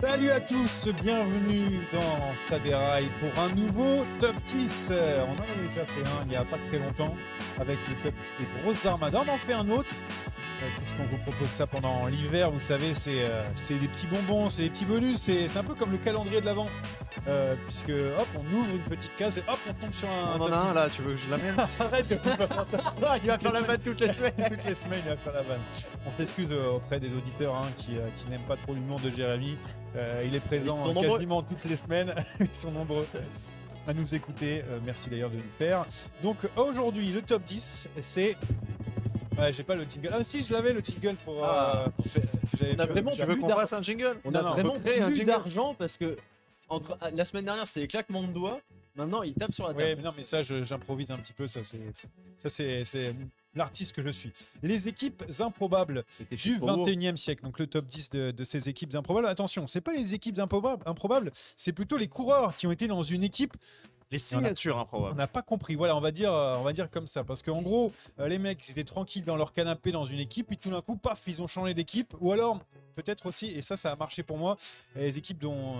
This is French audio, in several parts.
Salut à tous, bienvenue dans Saderail pour un nouveau top 10. Euh, on en avait déjà fait un il n'y a pas très longtemps avec le top des grosses armadas. On en fait un autre ce qu'on vous propose ça pendant l'hiver. Vous savez, c'est euh, des petits bonbons, c'est des petits bonus. C'est un peu comme le calendrier de l'avant. Euh, puisque hop, on ouvre une petite case et hop, on tombe sur un. On en a un là, tu veux que je l'amène Arrête, il va faire la vanne toutes les semaines. toutes les semaines, il va faire la vanne. On s'excuse euh, auprès des auditeurs hein, qui, n'aiment pas trop l'humour de Jérémy. il est présent quasiment toutes les semaines. Ils sont nombreux à nous écouter. merci d'ailleurs de nous faire. Donc aujourd'hui, le top 10, c'est Ouais, j'ai pas le jingle. Ah si, je l'avais le jingle pour. Euh, ah. on a vraiment tu veux qu'on fasse un jingle On a vraiment créé un plus d'argent parce que entre ah, la semaine dernière c'était les claquements de doigts. Maintenant, il tape sur la table. Ouais, mais non, mais ça, j'improvise un petit peu. Ça, c'est, c'est l'artiste que je suis. Les équipes improbables du 21e siècle. Donc, le top 10 de, de ces équipes improbables. Attention, c'est pas les équipes improbables, improbables c'est plutôt les coureurs qui ont été dans une équipe les signatures improbables. Hein, on n'a pas compris. Voilà, on va dire, euh, on va dire comme ça, parce qu'en gros, euh, les mecs, ils étaient tranquilles dans leur canapé dans une équipe, puis tout d'un coup, paf, ils ont changé d'équipe. Ou alors, peut-être aussi, et ça, ça a marché pour moi, euh, les équipes dont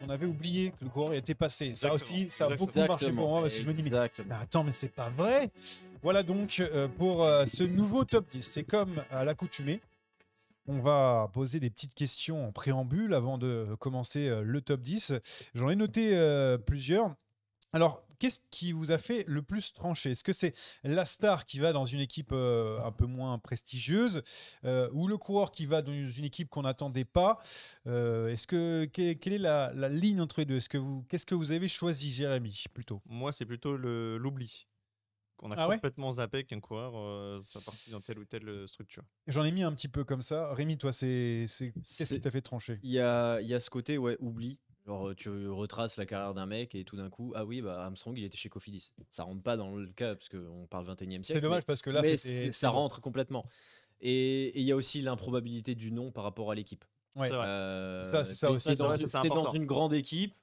on avait oublié que le coureur était passé. Ça aussi, ça a beaucoup marché pour moi, parce que je me dis, mais, attends, mais c'est pas vrai. Voilà donc pour ce nouveau top 10. C'est comme à l'accoutumée. On va poser des petites questions en préambule avant de commencer le top 10. J'en ai noté plusieurs. Alors, qu'est-ce qui vous a fait le plus trancher Est-ce que c'est la star qui va dans une équipe euh, un peu moins prestigieuse euh, ou le coureur qui va dans une équipe qu'on n'attendait pas euh, Est-ce que quelle est la, ligne entre les deux Est-ce que vous qu'est-ce que vous avez choisi, Jérémy, plutôt Moi, c'est plutôt l'oubli. qu'on a ah complètement zappé qu'un coureur soit parti dans telle ou telle structure. J'en ai mis un petit peu comme ça. Rémi, toi, c'est qu'est-ce qui t'a fait trancher Il y a, y a, ce côté ouais, oubli Genre, euh, tu retraces la carrière d'un mec et tout d'un coup, ah oui, bah Armstrong, il était chez Cofidis. Ça rentre pas dans le cas parce qu'on parle 21e siècle. C'est dommage parce que là, ça rentre complètement. Et il y a aussi l'improbabilité du nom par rapport à l'équipe. Ouais. c'est ça aussi. dans, une grande équipe,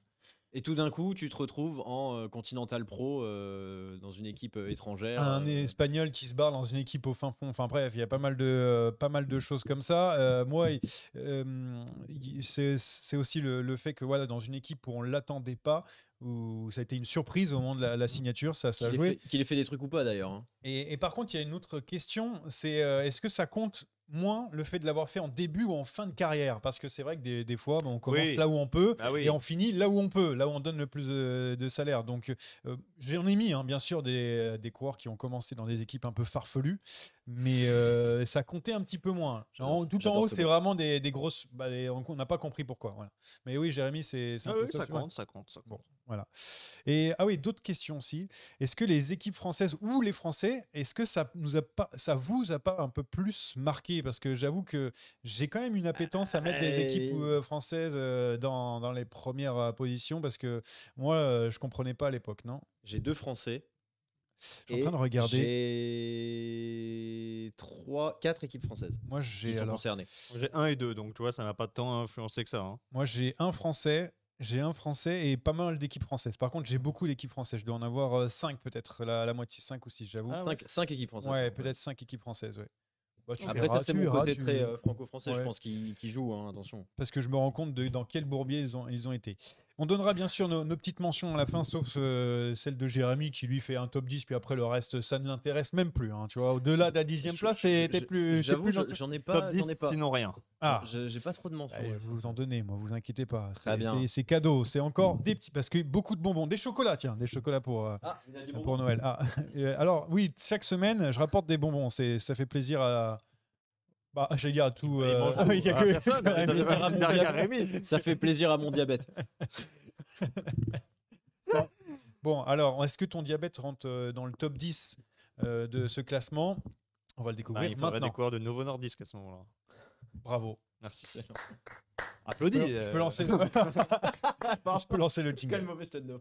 et tout d'un coup, tu te retrouves en euh, Continental Pro euh, dans une équipe euh, étrangère. Un espagnol qui se barre dans une équipe au fin fond. Enfin bref, il y a pas mal de, pas mal de mm. choses comme ça. moi, c'est aussi le, fait que voilà, dans une équipe où on ne l'attendait pas, où ça a été une surprise au moment de la, signature, ça, ça a joué. Qu'il ait fait des trucs ou pas d'ailleurs. Hein. Et, et, par contre, il y a une autre question c'est est-ce que ça compte moins le fait de l'avoir fait en début ou en fin de carrière. Parce que c'est vrai que des, fois, ben, on commence là où on peut bah et on finit là où on peut, là où on donne le plus de, salaire. Donc, euh, J'en ai mis, hein, bien sûr, euh, des, coureurs qui ont commencé dans des équipes un peu farfelues, mais euh, ça comptait un petit peu moins. tout en haut, c'est vraiment des, grosses. Bah, on n'a pas compris pourquoi. Mais oui, Jérémy, c'est. Ah ça, compte, ça compte, ça compte. voilà. Et ah oui, d'autres questions aussi. Est-ce que les équipes françaises ou les Français, est-ce que ça nous a pas, ça vous a pas un peu plus marqué Parce que j'avoue que j'ai quand même une appétence à mettre les ah, équipes euh, françaises dans, dans les premières positions, parce que moi, je comprenais pas à l'époque, non j'ai deux Français. Je suis en train de regarder. J'ai trois, quatre équipes françaises. Moi, j'ai J'ai un et deux, donc tu vois, ça m'a pas tant influencé que ça. Hein. Moi, j'ai un français, j'ai un français et pas mal d'équipes françaises. Par contre, j'ai beaucoup d'équipes françaises. Je dois en avoir euh, cinq peut-être, la, la, moitié, cinq ou six, j'avoue. Ah cinq, équipes françaises. Ouais, peut-être cinq équipes françaises, ouais. Bah, Après, ça, c'est mon côté très euh, franco-français, je pense, qui, qui joue, hein, attention. Parce que je me rends compte de dans quel bourbier ils ont, ils ont été. On donnera bien sûr nos, petites mentions à la fin, sauf euh, celle de Jérémy qui lui fait un top 10, puis après le reste, ça ne l'intéresse même plus. Hein, tu vois, au-delà de la dixième place, c'était plus. J'avoue, j'en ai pas. ai pas. Sinon rien. Ah, j'ai pas trop de mentions. Eh, je vous en donner, moi, vous inquiétez pas. C'est cadeau. C'est encore des petits, parce que beaucoup de bonbons, des chocolats, tiens, des chocolats pour, euh, ah, pour Noël. Ah, euh, alors oui, chaque semaine, je rapporte des bonbons. Ça fait plaisir à bah, j'ai dit à tout. a que ça, fait plaisir à mon diabète. bon. alors, est-ce que ton diabète rentre euh, dans le top 10 euh, de ce classement On va le découvrir. maintenant bah, il faudrait découvrir de nouveaux Nordisk à ce moment-là. Bravo. Merci. Applaudis. Euh. Je peux, lancer le. Je Quelle mauvaise tête de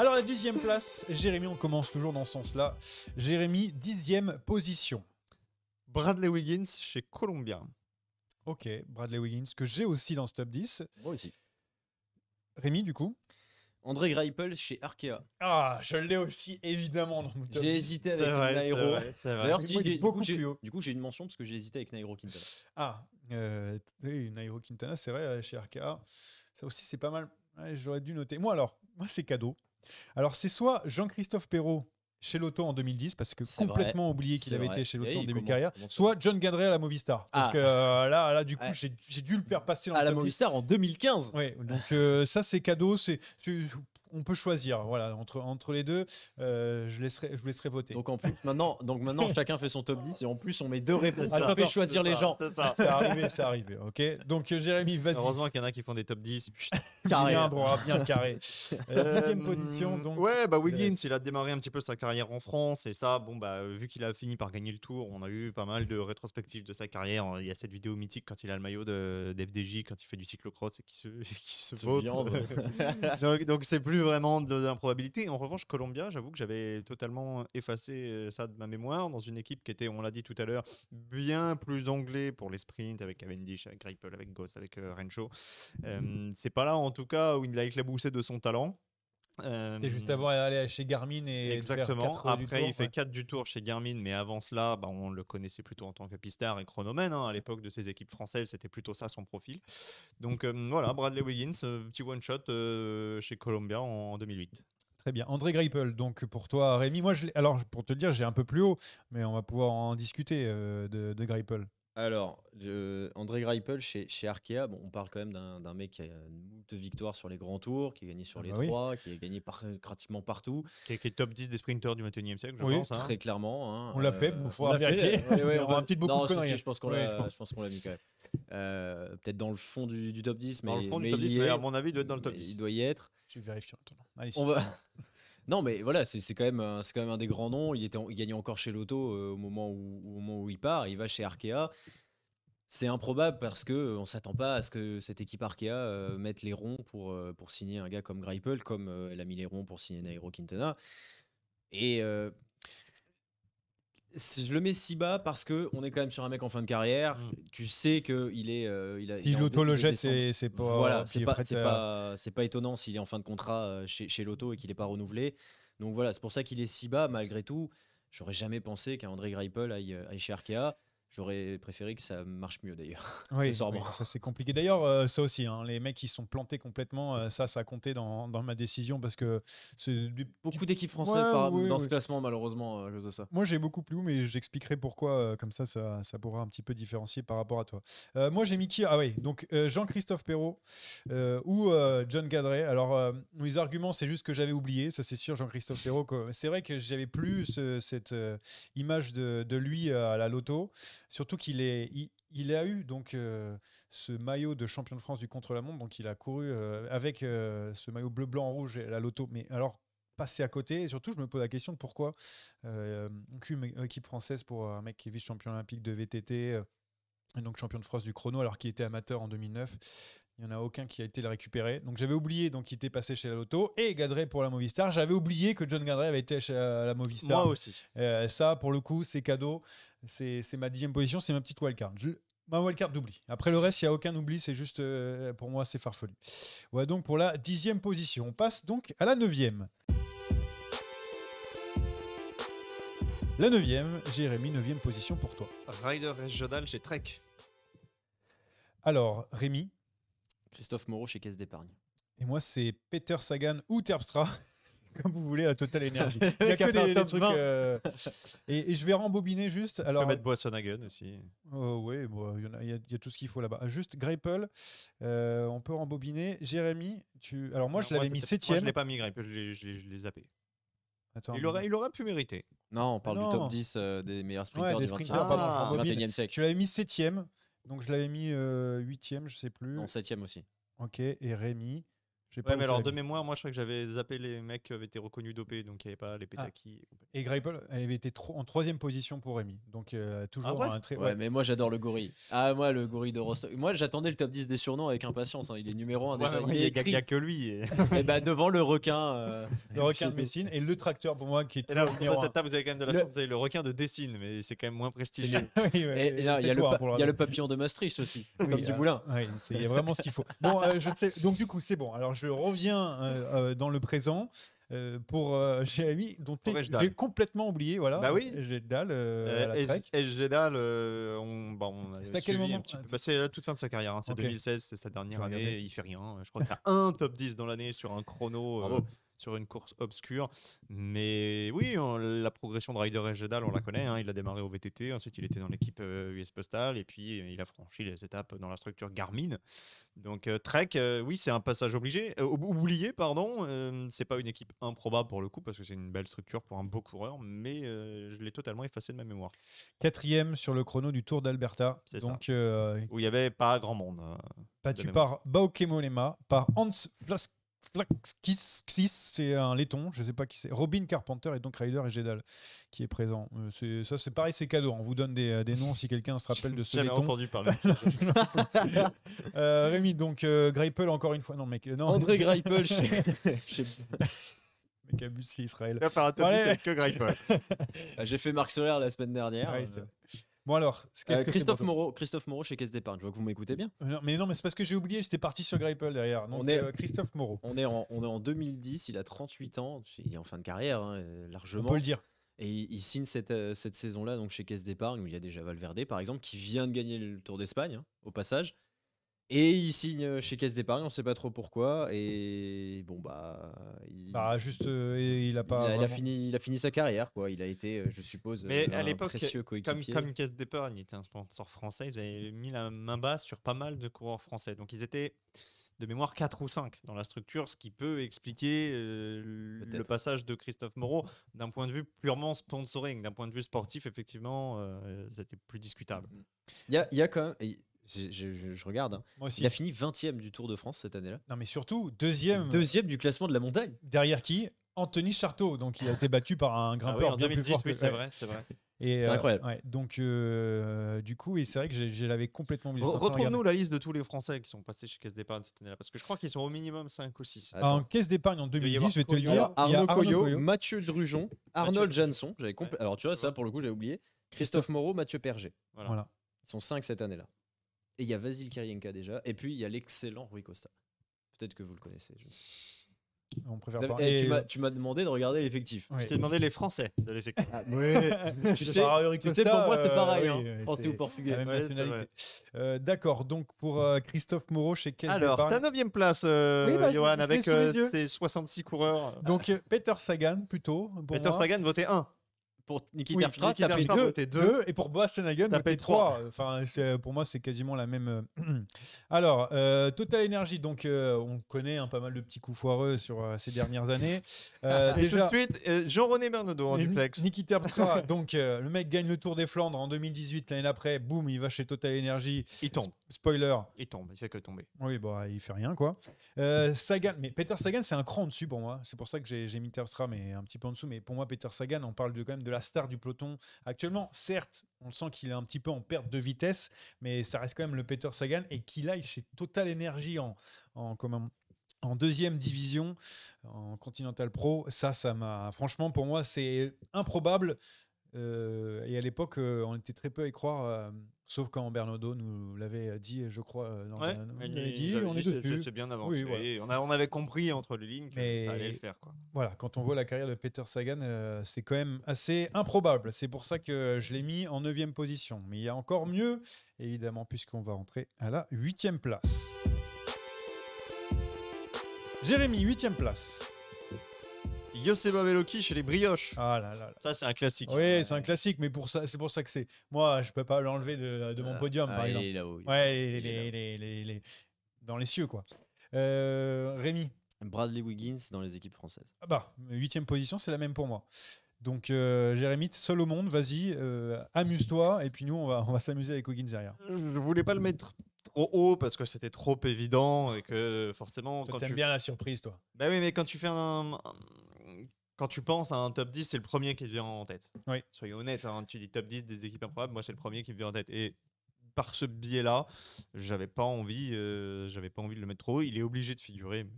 Alors la dixième place, Jérémy, on commence toujours dans ce sens-là. Jérémy, dixième position. Bradley Wiggins chez Columbia. Ok, Bradley Wiggins, que j'ai aussi dans ce top 10. Moi aussi. Rémi, du coup André Greipel chez Arkea. Ah, je l'ai aussi, évidemment. J'ai hésité avec Nairo. c'est vrai, beaucoup coup, j'ai- plus haut. du coup, j'ai une mention parce que j'ai hésité avec Nairo Quintana. Ah, euh, Nairo Quintana, c'est vrai, chez Arkea. Ça aussi, c'est pas mal. J'aurais dû noter. Moi, alors, moi, c'est cadeau. Alors, c'est soit Jean-Christophe Perrault chez Lotto en 2010 parce que complètement oublié qu'il avait été chez eh Lotto en début de carrière. Soit John Gadré à la Movistar parce ah. que euh, là, là du coup j'ai dû le faire passer dans à la Movistar en 2015. Oui donc euh, ça c'est cadeau, c'est on peut choisir, voilà, entre, entre les deux, euh, je, laisserai, je laisserai voter. Donc, en plus, maintenant, donc maintenant, chacun fait son top 10 et en plus, on met deux réponses. Attends, ah, de choisir les gens. C'est arrivé, c'est arrivé, ok Donc, euh, Jérémy, vas-y. Heureusement qu'il y en a qui font des top 10. carré. Bien bien carré. La euh, deuxième position, Ouais, bah Wiggins, il a démarré un petit peu sa carrière en France et ça, bon, bah, vu qu'il a fini par gagner le tour, on a eu pas mal de rétrospectives de sa carrière. Il y a cette vidéo mythique quand il a le maillot d'FDJ, quand il fait du cyclocross et qui se, qui donc, c'est plus vraiment de, l'improbabilité. En revanche, Colombia j'avoue que j'avais totalement euh, effacé ça de ma mémoire dans une équipe qui était, on l'a dit tout à l'heure, bien plus anglais pour les sprints avec Cavendish, avec Gripple, avec Goss, avec Rencho. Mmh c'est pas là, en tout cas, où il a éclaboussé de son talent. C'était juste euh, avant d'aller chez Garmin et exactement. Après, il fait 4 du tour chez Garmin, mais avant cela, bah, on le connaissait plutôt en tant que pistard et chronomène. Hein. À l'époque de ses équipes françaises, c'était plutôt ça son profil. Donc euh, voilà, Bradley Wiggins, euh, petit one shot chez Columbia en 2008. Très bien. André Greipel, donc pour toi, Rémi, moi, alors pour te dire, j'ai un peu plus haut, mais on va pouvoir en discuter de, de Greipel. Alors, André Greipel, chez, chez Arkea, bon, on parle quand même d'un mec qui a une moult victoires sur les grands tours, qui a gagné sur ah les bah trois, qui a gagné pratiquement partout, Qui est, qui est top 10 des sprinters du 21 e siècle, je Oui, pense. hein. très clairement. hein. On l'a fait, il euh, faudra on vérifier. on aura va- un petit beaucoup de conneries. Je pense qu'on l'a mis quand même. Euh, Peut-être dans le fond du, du top 10, mais Dans le fond du top il 10, à mon avis, il doit être dans le top 10. Il doit y être. Je vais vérifier en attendant. Allez, On va, Non, mais voilà, c'est quand, même un, quand même un des grands noms. Il, était, il gagnait encore chez Lotto euh, au, moment où, au moment où il part. Il va chez Arkea. C'est improbable parce que euh, on s'attend pas à ce que cette équipe Arkea euh, mette les ronds pour, pour signer un gars comme Greipel, comme elle a mis les ronds pour signer Nairo Quintana. Et je le mets si bas parce que on est quand même sur un mec en fin de carrière. Mm. Tu sais que il est, euh, il a. l'auto le jette, c'est pas. Voilà, c'est pas, euh, pas, étonnant s'il est en fin de contrat euh, chez, chez l'auto et qu'il n'est pas renouvelé. Donc voilà, c'est pour ça qu'il est si bas malgré tout. J'aurais jamais pensé qu'André André Greipel aille, aille, chez Arkea. J'aurais préféré que ça marche mieux d'ailleurs. Oui, ça, c'est compliqué. D'ailleurs, euh, ça aussi, hein, les mecs qui sont plantés complètement, euh, ça, ça a compté dans, ma décision parce que beaucoup d'équipes françaises dans ce classement, malheureusement, euh, à cause de ça. Moi, j'ai beaucoup plus mais j'expliquerai pourquoi. comme ça, ça, pourra un petit peu différencier par rapport à toi. moi, j'ai mis qui Ah oui, donc Jean-Christophe Perrault ou John Gadret. Alors, les arguments, c'est juste que j'avais oublié, ça c'est sûr, Jean-Christophe Perrault. C'est vrai que j'avais plus cette image de, de, lui à la loto. Surtout qu'il est, il, a eu donc euh, ce maillot de champion de France du contre-la-montre, donc il a couru euh, avec euh, ce maillot bleu, blanc, rouge la loto. Mais alors passer à côté. Et surtout, je me pose la question de pourquoi une équipe française pour un mec qui est vice-champion olympique de VTT. Et donc champion de France du chrono alors qu'il était amateur en 2009. Il n'y en a aucun qui a été le récupérer. Donc j'avais oublié donc il était passé chez la Loto et Gadret pour la Movistar. J'avais oublié que John Gadret avait été chez la Movistar. Moi aussi. Euh, ça, pour le coup, c'est cadeau. C'est ma dixième position, c'est ma petite wildcard. ma wildcard d'oubli. Après le reste, il n'y a aucun oubli, c'est juste euh, pour moi, c'est farfelu. Voilà donc pour la dixième position. On passe donc à la neuvième. La neuvième, Jérémy, neuvième position pour toi. Rider régional chez Trek. Alors, Rémi, Christophe Moreau chez Caisse d'Épargne. Et moi, c'est Peter Sagan ou Terpstra. Comme vous voulez, à Total Energy. Il n'y a que des, des trucs. Euh, et, je vais rembobiner juste. Alors, peux mettre Hagen aussi. Oh, oui, il y, a tout ce qu'il faut là-bas. Ah, juste Grapple, euh, on peut rembobiner. Jérémy, tu. Alors moi, je l'avais mis septième. je ne l'ai pas mis Grapple, je l'ai zappé. Attends, il, aurait, il aurait pu mériter. Non, on parle ah du top 10 euh, des meilleurs sprinters du 21 ah, siècle. Tu l'avais mis septième. Donc je l'avais mis huitième, je sais plus. Non, septième aussi. Ok, et Rémi pas mais alors de mémoire, moi je crois que j'avais zappé les mecs qui avaient été reconnus dopés, donc il n'y avait pas les ah. Petaki. Et Greipel avait été trop en troisième position pour Rémi. Donc euh, toujours ah un très. Ouais, mais moi j'adore le gorille. Ah, moi le gorille de Rostock. Moi j'attendais le top 10 des surnoms avec impatience. Hein. Il est numéro 1 déjà. il n'y a, que lui. Et, bah, devant le requin. Euh, le requin de Dessine et le tracteur pour moi qui est. Et là, vous, avez quand même de la le... chance. le requin de Dessine, mais c'est quand même moins prestigieux. il y a le papillon de Maastricht aussi, comme euh, du boulin. Il y a vraiment ce qu'il faut. Bon, je sais. Donc du coup, c'est bon. Alors je reviens euh, euh, dans le présent. Euh, pour euh, Jérémy, dont j'ai complètement oublié. Voilà, bah oui. à la bah, Et, j'ai ah, bah, c'est la toute fin de sa carrière, hein. c'est 2016, c'est sa dernière année, il fait rien. Je crois qu'il a un top 10 dans l'année sur un chrono sur une course obscure. Mais oui, la progression de Ryder et on la connaît. Hein. il a démarré au VTT, ensuite il était dans l'équipe US euh, Postal, et puis euh, il a franchi les étapes dans la structure Garmin. Donc euh, Trek, oui, c'est un passage obligé, oublié, pardon. c'est pas une équipe improbable pour le coup, parce que c'est une belle structure pour un beau coureur, mais je l'ai totalement effacé de ma mémoire. Quatrième sur le chrono du Tour d'Alberta. C'est donc, Où il n'y avait pas grand monde. Battu par Bauke par Hans Flask c'est un laiton, je ne sais pas qui c'est. Robin Carpenter et donc Ryder et Jedal qui est présent. Euh, ça, c'est pareil, c'est cadeau. On vous donne des, euh, noms si quelqu'un se rappelle de ce laiton. J'avais entendu parler. euh, Rémi, donc euh, Greipel encore une fois. Non, mec, non. André Greipel chez. chez... mec, Israël. Il va faire un top que Greipel. J'ai fait Marc Solaire la semaine dernière. Ouais, Bon alors, euh, Christophe, Moreau, Christophe Moreau chez Caisse d'Épargne, je vois que vous m'écoutez bien. Euh, mais non, mais c'est parce que j'ai oublié, j'étais parti sur Grapple derrière. on est, euh, Christophe Moreau. On est, en, on est en 2010, il a 38 ans, il est en fin de carrière, hein, largement. On peut le dire. Et il, signe cette, saison-là donc chez Caisse d'Épargne, où il y a déjà Valverde, par exemple, qui vient de gagner le Tour d'Espagne, hein, au passage. Et il signe euh, chez Caisse d'Épargne, on ne sait pas trop pourquoi. Et bon, bah. Il, bah, juste, euh, il a pas. Il a, fini, il a fini sa carrière, quoi. Il a été, euh, je suppose. Mais à l'époque, comme, Caisse d'Épargne était un sponsor français, ils avaient mis la main basse sur pas mal de coureurs français. Donc, ils étaient de mémoire 4 ou 5 dans la structure, ce qui peut expliquer le passage de Christophe Moreau d'un point de vue purement sponsoring. D'un point de vue sportif, effectivement, c'était plus discutable. Il y a, y a, quand même, je, regarde. Hein. Il a fini 20e du Tour de France cette année-là. Non, mais surtout, deuxième. Deuxième du classement de la montagne. Derrière qui Anthony Charteau. Donc, il a été battu par un ah grimpeur en 2010, Oui, c'est vrai, c'est vrai. C'est euh, incroyable. donc, euh, du coup, et c'est vrai que je l'avais complètement oublié. Retrouve-nous la liste de tous les Français qui sont passés chez Caisse d'Épargne cette année-là, parce que je crois qu'ils sont au minimum 5 ou 6. En Caisse d'Épargne en 2010, je vais te dire. Arnaud, Coyot, Mathieu Drujon, Arnold Janson. Alors, tu vois, ça, pour le coup, j'avais oublié. Christophe Moreau, Mathieu Perger. Voilà. Ils sont 5 cette année-là. Et il y a Vasil Kirienka déjà. Et puis il y a l'excellent Rui Costa. Peut-être que vous le connaissez. On préfère pas. et tu m'as demandé de regarder l'effectif. Je t'ai demandé les Français de l'effectif. Ah, oui. tu, sais, pour moi, c'était pareil. Euh, hein. Français ou portugais. Euh, d'accord. Donc, pour euh, Christophe Moreau, chez quel Alors, ta 9 place, bah, Johan, avec ses 66 coureurs. Donc, Peter Sagan, plutôt. Peter Sagan, votez 1 pour Nikita Terpstra, t'as payé 2, et pour il t'as payé 3. Enfin, euh, pour moi, c'est quasiment la même. Euh, Alors, euh, Total Energy, donc on connaît hein, pas mal de petits coups foireux sur ces dernières années. et tout de suite, Jean-René Bernodot en duplex. Nikita Terpstra, donc le mec gagne le Tour des Flandres en 2018, l'année d'après, boum, il va chez Total Energy. Il tombe. Spoiler. Il tombe, il fait que tomber. Oui, bon, bah, il fait rien, quoi. Sagan, mais Peter Sagan, c'est un cran en dessus pour moi. C'est pour ça que j'ai mis Terpstra, mais un petit peu en dessous. Mais pour moi, Peter Sagan, on parle de, quand même de la star du peloton actuellement. Certes, on le sent qu'il est un petit peu en perte de vitesse, mais ça reste quand même le Peter Sagan et qu'il aille ses totale énergie en, en, en deuxième division, en Continental Pro, ça, ça m'a. Franchement, pour moi, c'est improbable, euh, et à l'époque, euh, on était très peu à y croire, euh, sauf quand Bernardo nous l'avait dit, je crois. Dans nous dit, on est C'est bien avancé. on, avait compris entre les lignes que ça allait le faire. Quoi. Voilà, quand on voit la carrière de Peter Sagan, c'est quand même assez improbable. C'est pour ça que je l'ai mis en 9 position. Mais il y a encore mieux, évidemment, puisqu'on va rentrer à la 8 place. Jérémy, 8 place. Yoseba Veloki chez les brioches. Ah là là. Ça, c'est un classique. Oui, c'est un classique, mais pour ça, c'est pour ça que c'est. Moi, je peux pas l'enlever de, mon ah, podium, par ah, il Est là-haut. Ouais, il les, est les, les, dans les cieux, quoi. Euh, Rémi. Bradley Wiggins dans les équipes françaises. Ah bah, huitième position, c'est la même pour moi. Donc, euh, Jérémy, seul au monde, vas-y, euh, amuse-toi, et puis nous, on va, on va s'amuser avec Wiggins derrière. Je voulais pas le mettre trop haut parce que c'était trop évident et que forcément. quand bien la surprise, toi. Bah oui, mais quand tu fais un, quand tu penses à un top 10, c'est le premier qui vient en tête. Oui. Soyez honnête, hein, tu dis top 10 des équipes improbables, moi c'est le premier qui me vient en tête. Et par ce biais-là, j'avais pas envie, euh, j'avais pas envie de le mettre trop haut. Il est obligé de figurer, mais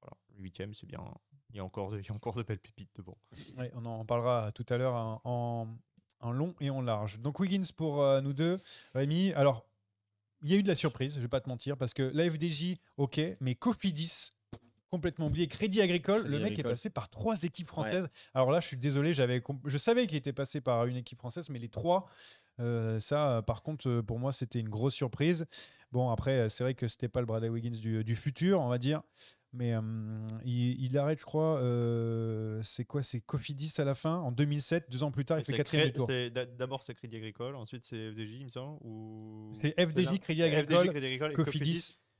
voilà, huitième, c'est bien. Il y a encore de, il y a encore de belles pépites devant. Ouais, on en parlera tout à l'heure hein, en, long et en large. Donc Wiggins pour euh, nous deux, Rémi. Alors il y a eu de la surprise, je vais pas te mentir, parce que la FDJ, ok, mais Cofidis, complètement oublié. Crédit Agricole, le mec est passé par trois équipes françaises. Alors là, je suis désolé, j'avais je savais qu'il était passé par une équipe française, mais les trois, euh, ça, euh, par contre, euh, pour moi, c'était une grosse surprise. Bon, après, c'est vrai que c'était pas le Bradley Wiggins du, futur, on va dire. Mais il, arrête, je crois, c'est quoi C'est Cofidis à la fin, en 2007, deux ans plus tard, il fait quatrième tour. D'abord, c'est Crédit Agricole, ensuite, c'est FDJ, il me semble. C'est FDJ, Crédit Agricole,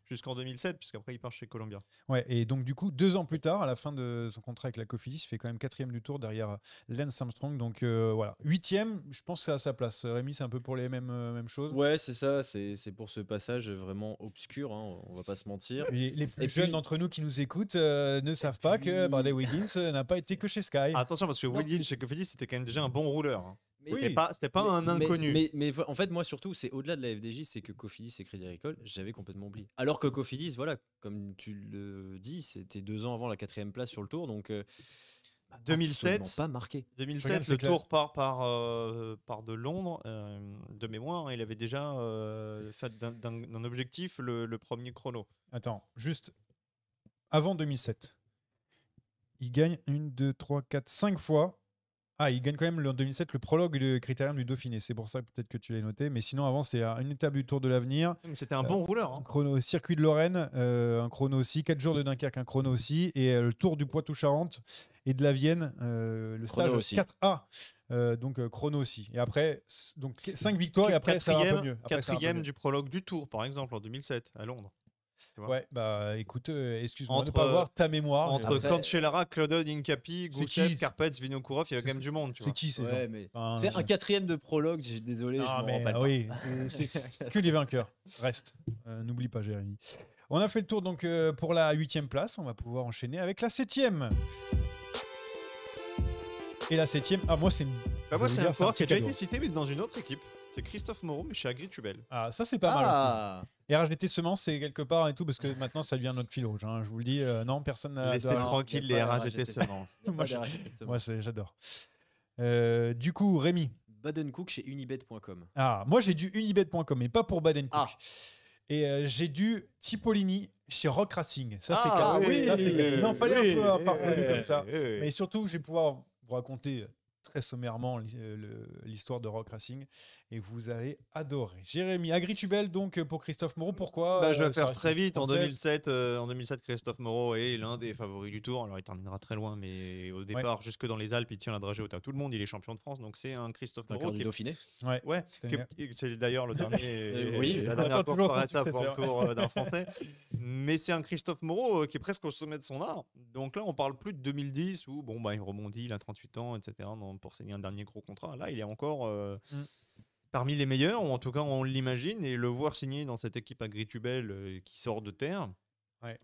jusqu'en 2007, puisqu'après il part chez Columbia. Ouais, et donc du coup, deux ans plus tard, à la fin de son contrat avec la Cofidis, il fait quand même quatrième du tour derrière euh, Lance Armstrong. Donc euh, voilà, huitième, je pense que c'est à sa place. Rémi, c'est un peu pour les mêmes, euh, mêmes choses. Ouais, c'est ça, c'est pour ce passage vraiment obscur, hein, on va pas se mentir. les jeunes d'entre nous qui nous écoutent ne savent pas que Bradley Wiggins n'a pas été que chez Sky. Attention, parce que Wiggins chez Cofidis, c'était quand même déjà un bon rouleur. Hein. C'était pas pas, pas un inconnu. Mais, mais, en fait, moi surtout, c'est au-delà de la FDJ, c'est que Cofidis et Crédit Agricole, j'avais complètement oublié. Alors que Cofidis, voilà, comme tu le dis, c'était deux ans avant la quatrième place sur le tour, donc. 2007, euh, bah, pas marqué. 2007, le tour part par, euh, par de Londres, euh, de mémoire, il avait déjà fait d'un objectif le, le premier chrono. Attends, juste avant 2007, il gagne une, deux, trois, quatre, cinq fois ah, il gagne quand même en 2007 le prologue du Critérium du Dauphiné. C'est pour ça peut-être que tu l'as noté. Mais sinon, avant, c'est une étape du Tour de l'Avenir. C'était un euh, bon rouleur. Hein. Chrono circuit de Lorraine, euh, un chrono aussi. 4 jours de Dunkerque, un chrono aussi. Et euh, le Tour du Poitou-Charentes et de la Vienne, le stage 4A. donc chrono aussi. Et après, donc 5 victoires et après ça va un peu mieux. quatrième du prologue du Tour, par exemple, en 2007 à Londres. Ouais, bah écoute, euh, excuse-moi de pas euh, avoir ta mémoire. Entre Après- Cancellara, Inkapi Incapi, Carpetz, Carpets, Vinokourov, il y a quand même du monde. Tu vois. C'est qui ces Ouais, C'est un quatrième de prologue, désolé, je Ah, pas. oui, c'est que les vainqueurs. Reste. Euh, n'oublie pas, Jérémy. On a fait le tour donc pour la huitième place. On va pouvoir enchaîner avec la septième. Et la septième. Ah moi c'est. Bah, moi, c'est un a déjà été cité, mais dans une autre équipe. C'est Christophe Moreau, mais chez Agritubel. Ah, ça, c'est pas mal. Et ah. RHVT semences, c'est quelque part et tout, parce que maintenant, ça devient notre fil rouge. Hein. Je vous le dis, euh, non, personne n'a. Laissez tranquille les RHVT semences. Moi, j'adore. Euh, du coup, Rémi. Cook chez unibet.com. Ah, moi, j'ai du unibet.com, mais pas pour Baden Cook ah. Et euh, j'ai du Tipolini chez Rock Racing. Ça, c'est ah, carré. Oui, ça, non, fallait un peu parler comme ça. Mais surtout, je vais pouvoir vous raconter très sommairement l'histoire de Rock Racing et vous allez adorer. Jérémy, Agritubel donc euh, pour Christophe Moreau, pourquoi bah, Je vais euh, faire très vite. En 2007, euh, en 2007, Christophe Moreau est l'un des favoris du tour. Alors il terminera très loin, mais au départ, jusque dans les Alpes, il tient la dragée haute. à Tout le monde, il est champion de France, donc c'est un Christophe Moreau. Qui est... Dauphiné Ouais, ouais c'est d'ailleurs le dernier. oui, la dernière course par tour d'un Français. mais c'est un Christophe Moreau qui est presque au sommet de son art. Donc là, on parle plus de 2010 où bon, bah, il rebondit, il a 38 ans, etc. pour signer un dernier gros contrat. Là, il est encore. Mm parmi les meilleurs, ou en tout cas on l'imagine, et le voir signer dans cette équipe à Gritubel euh, qui sort de terre,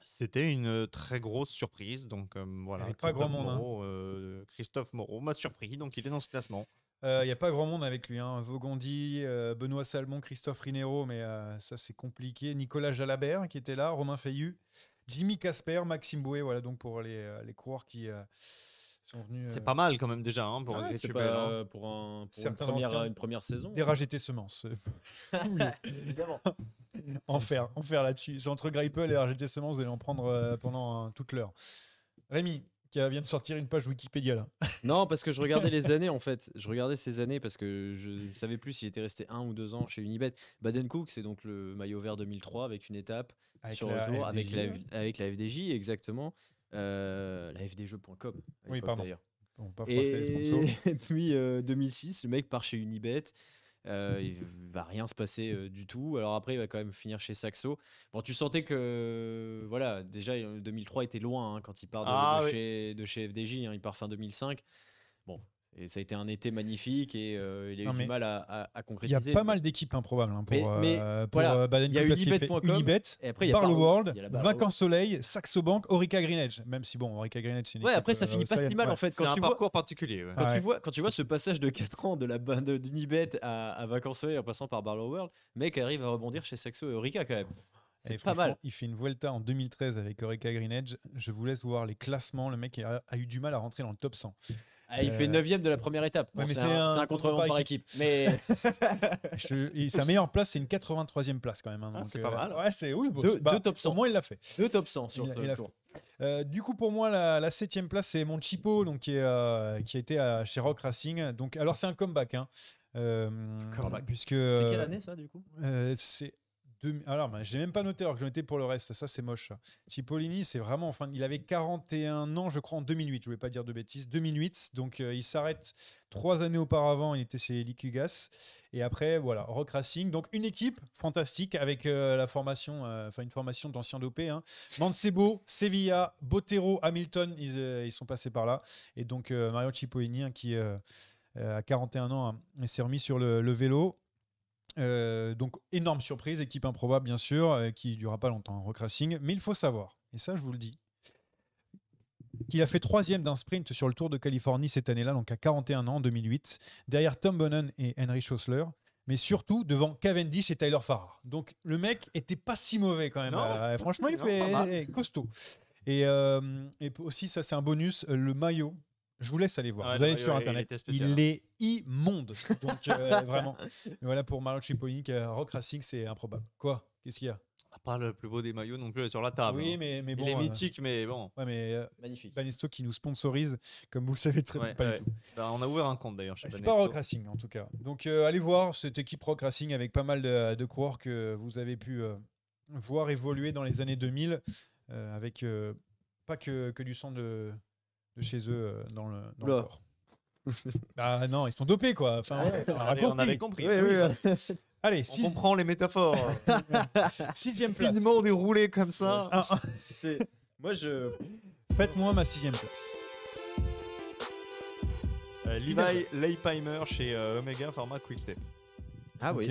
c'était une euh, très grosse surprise. Donc euh, voilà, a pas grand monde, hein. Christophe Moreau m'a surpris, donc il était dans ce classement. Il y n'y a pas grand monde avec lui. Hein. Vaugondi, Benoît Salmon, Christophe Rinero, mais ça c'est compliqué. Nicolas Jalabert qui était là, Romain Feillu, Jimmy Casper, Maxime Boué. Voilà donc pour les, les coureurs qui, c'est euh, pas mal quand même déjà hein, pour, ah euh, pour, un, une, première, saison. Hein. Des tes semences. Évidemment. enfer, enfer là-dessus. C'est entre Gripple et RGT Semences, vous allez en prendre euh, pendant toute l'heure. Rémi, qui vient de sortir une page Wikipédia là. non, parce que je regardais les années en fait. Je regardais ces années parce que je ne savais plus s'il était resté un ou deux ans chez Unibet. Baden Cook, c'est donc le maillot vert 2003 avec une étape sur le tour, avec, la, avec la FDJ, exactement euh, la fdjeux.com. Oui, pardon. et... puis 2006, euh, le mec part chez Unibet. Euh, il va rien se passer euh, du tout. Alors après, il va quand même finir chez Saxo. Bon, tu sentais que, voilà, déjà 2003 était loin hein, quand il part de, ah chez, de chez, FDJ. Hein, il part fin 2005. Bon, et ça a été un été magnifique et euh, il a eu du mal à, concrétiser. Il y a pas mal d'équipes improbables hein, pour, euh, euh, Baden Il y a Unibet, Barlow World, Vacances Soleil, Saxo Bank, Orica Greenwich. Même si, bon, Orica Greenwich, c'est une Ouais, après, ça finit pas si mal en fait. C'est un parcours particulier. Quand, tu vois, quand tu vois ce passage de 4 ans de la bande d'Unibet à, à Vacances Soleil en passant par Barlow World, mec arrive à rebondir chez Saxo et Orica quand même. C'est pas mal. Il fait une Vuelta en 2013 avec Eureka Green Je vous laisse voir les classements. Le mec a eu du mal à rentrer dans le top 100. Ah, il fait 9 euh, de la première étape. c'est un, contre par équipe. Mais... sa meilleure place, c'est une 83e place quand même. Hein, ah, c'est pas euh, mal. Ouais, oui, deux, top 100. Pour moi, il l'a fait. Deux top 100 sur il, ce tour. Euh, du coup, pour moi, la, la septième place, c'est mon Chipo, donc, qui, a été à, chez Rock Racing. Donc, alors, c'est un comeback. Hein. comeback. Puisque, c'est quelle année ça, du coup alors, ben, j'ai même pas noté alors que j'en étais pour le reste. Ça, c'est moche. Cipollini, c'est vraiment. Enfin, il avait 41 ans, je crois, en 2008. Je ne vais pas dire de bêtises. 2008. Donc, euh, il s'arrête trois années auparavant. Il était chez Liquigas. Et après, voilà, Rock Racing. Donc, une équipe fantastique avec euh, la formation, euh, enfin, une formation d'anciens dopés. Hein. Mancebo, Sevilla, Botero, Hamilton, ils, sont passés par là. Et donc, Mario Cipollini, hein, qui à 41 ans, hein, s'est remis sur le vélo. Euh, donc, énorme surprise, équipe improbable, bien sûr, euh, qui ne durera pas longtemps en hein, Mais il faut savoir, et ça, je vous le dis, qu'il a fait troisième d'un sprint sur le Tour de Californie cette année-là, donc à 41 ans, en 2008, derrière Tom Bonnen et Henry Schossler, mais surtout devant Cavendish et Tyler Farrar. Donc, le mec était pas si mauvais quand même. Euh, franchement, il fait costaud. et aussi, ça, c'est un bonus, le maillot je vous laisse aller voir. Ah, vous allez sur internet. Il, spécial, il est immonde. Donc euh, vraiment. voilà pour Mario Chipolink, euh, Rock Racing, c'est improbable. Quoi Qu'est-ce qu'il y a Pas le plus beau des maillots non plus euh, sur la table. Oui, hein. mais, mais bon. Il est mythique, mais bon. Ouais, mais magnifique. Banesto qui nous sponsorise, comme vous le savez très bien. Bah, on a ouvert un compte d'ailleurs chez C'est pas Rock Racing en tout cas. Donc allez voir cette équipe Rock Racing avec pas mal de, de coureurs que vous avez pu voir évoluer dans les années 2000 avec pas que, que du sang de chez eux euh, dans le, dans corps. ah non, ils sont dopés quoi. Enfin, on, avait compris. Allez, on comprend les métaphores. sixième place. Finement déroulé comme ça. Moi je. Faites-moi ma sixième place. Euh, Levi Leipheimer chez euh, Omega Pharma Quickstep. Ah oui.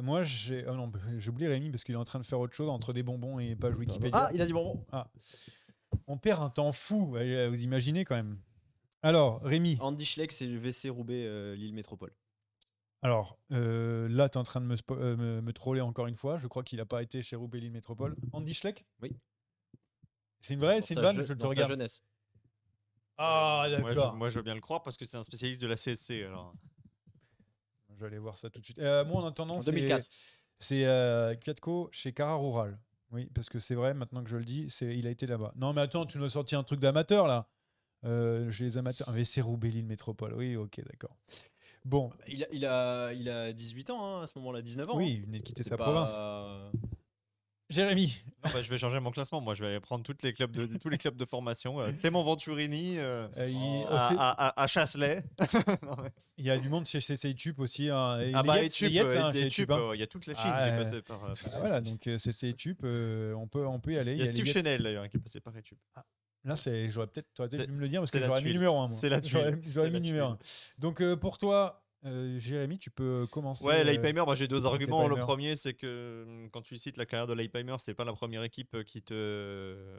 Moi, j'ai. Oh non, j'oublie Rémi parce qu'il est en train de faire autre chose entre des bonbons et page ah, Wikipédia. Ah, il a dit bonbons. Ah. On perd un temps fou, vous imaginez quand même. Alors, Rémi. Andy Schleck, c'est le VC Roubaix, euh, Lille Métropole. Alors, euh, là, tu es en train de euh, me, troller encore une fois. Je crois qu'il n'a pas été chez Roubaix, Lille Métropole. Andy Schleck Oui. C'est une vraie, c'est une vanne, je te regarde. jeunesse. Ah, d'accord. moi, je veux bien le croire parce que c'est un spécialiste de la CSC. Alors. Je vais aller voir ça tout de suite. moi, en attendant, c'est. 2004. Kiatko chez Cara Rural. Oui, parce que c'est vrai, maintenant que je le dis, c'est il a été là-bas. Non, mais attends, tu nous as sorti un truc d'amateur, là. Euh, les amateurs. Ah, mais c'est Roubelli, le métropole. Oui, ok, d'accord. Bon. Il a, il a, il a 18 ans hein, à ce moment-là, 19 ans. Oui, hein. il venait de quitter sa province. Jérémy. Non, bah, je vais changer mon classement. Moi, je vais prendre toutes les clubs de, tous les clubs de formation. Euh, Clément Venturini euh, euh, à, à, à, Chasselet. Il y a du monde chez CCTube aussi. Hein. ah, bah, hein, hein. Il y, hein, hein. y a toute la Chine ah, qui est passée par. Ah, voilà, donc CCTube, on, peut, on peut y aller. Il y a, y a Steve Chanel d'ailleurs qui est passé par YouTube. Ah, là, c'est, j'aurais peut-être, tu dû me le dire parce que j'aurais mis numéro 1. C'est là la J'aurais mis numéro 1. Donc, pour toi, euh, Jérémy, tu peux euh, commencer. Ouais, euh, Leipheimer, j'ai deux arguments. Le premier, c'est que mm, quand tu cites la carrière de Leipheimer, c'est pas la première équipe euh, qui te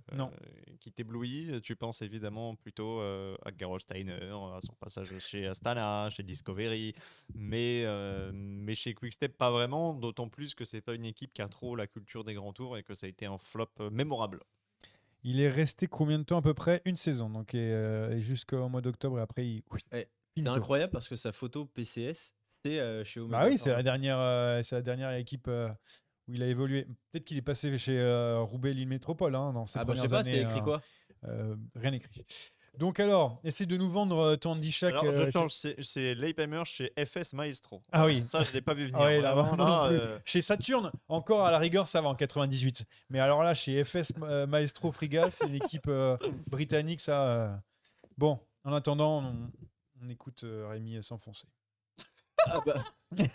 qui t'éblouit. Tu penses évidemment plutôt à Gerolsteiner, Steiner, à son passage chez Astana, chez Discovery, mais mais chez Quickstep pas vraiment. D'autant plus que c'est pas une équipe qui a trop la culture des grands tours et que ça a été un flop mémorable. Il est resté combien de temps à peu près Une saison, donc jusqu'au mois d'octobre et après il. C'est incroyable parce que sa photo PCS, c'est euh, chez bah Omega. Ah oui, c'est la, dernière, euh, c'est la dernière équipe euh, où il a évolué. Peut-être qu'il est passé chez Roubaix, Lille Métropole. Hein, dans ses ah bah, je sais pas, c'est écrit quoi Rien écrit. Donc alors, essaye de nous vendre ton Andy c'est Leipheimer chez FS Maestro. Ah oui. Ça, je ne l'ai pas vu venir. Ah, chez Saturne, encore à la rigueur, ça va en 98. Mais alors là, chez FS Maestro Frigas, c'est l'équipe britannique, ça. Bon, en attendant, on écoute euh, Rémi s'enfoncer. Ah bah.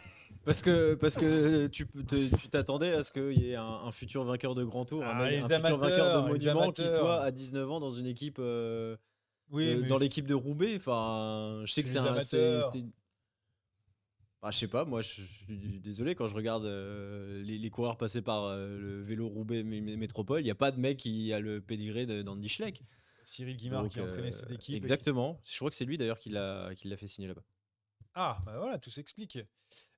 parce que parce que tu tu t'attendais à ce qu'il y ait un, futur vainqueur de grand tour, un, ah, futur vainqueur de monument qui à 19 ans dans une équipe, euh, oui, dans l'équipe de Roubaix. Enfin, je sais que c'est un. Ah, je sais pas, moi je suis désolé quand je regarde euh, les, coureurs passer par le vélo Roubaix Métropole, il n'y a pas de mec qui a le pédigré d'Andy Schleck. Cyril Guimard qui qui entraîné euh, cette équipe. Exactement. Je crois que c'est lui d'ailleurs qui l'a fait signer là-bas. Ah, bah voilà, tout s'explique. Euh,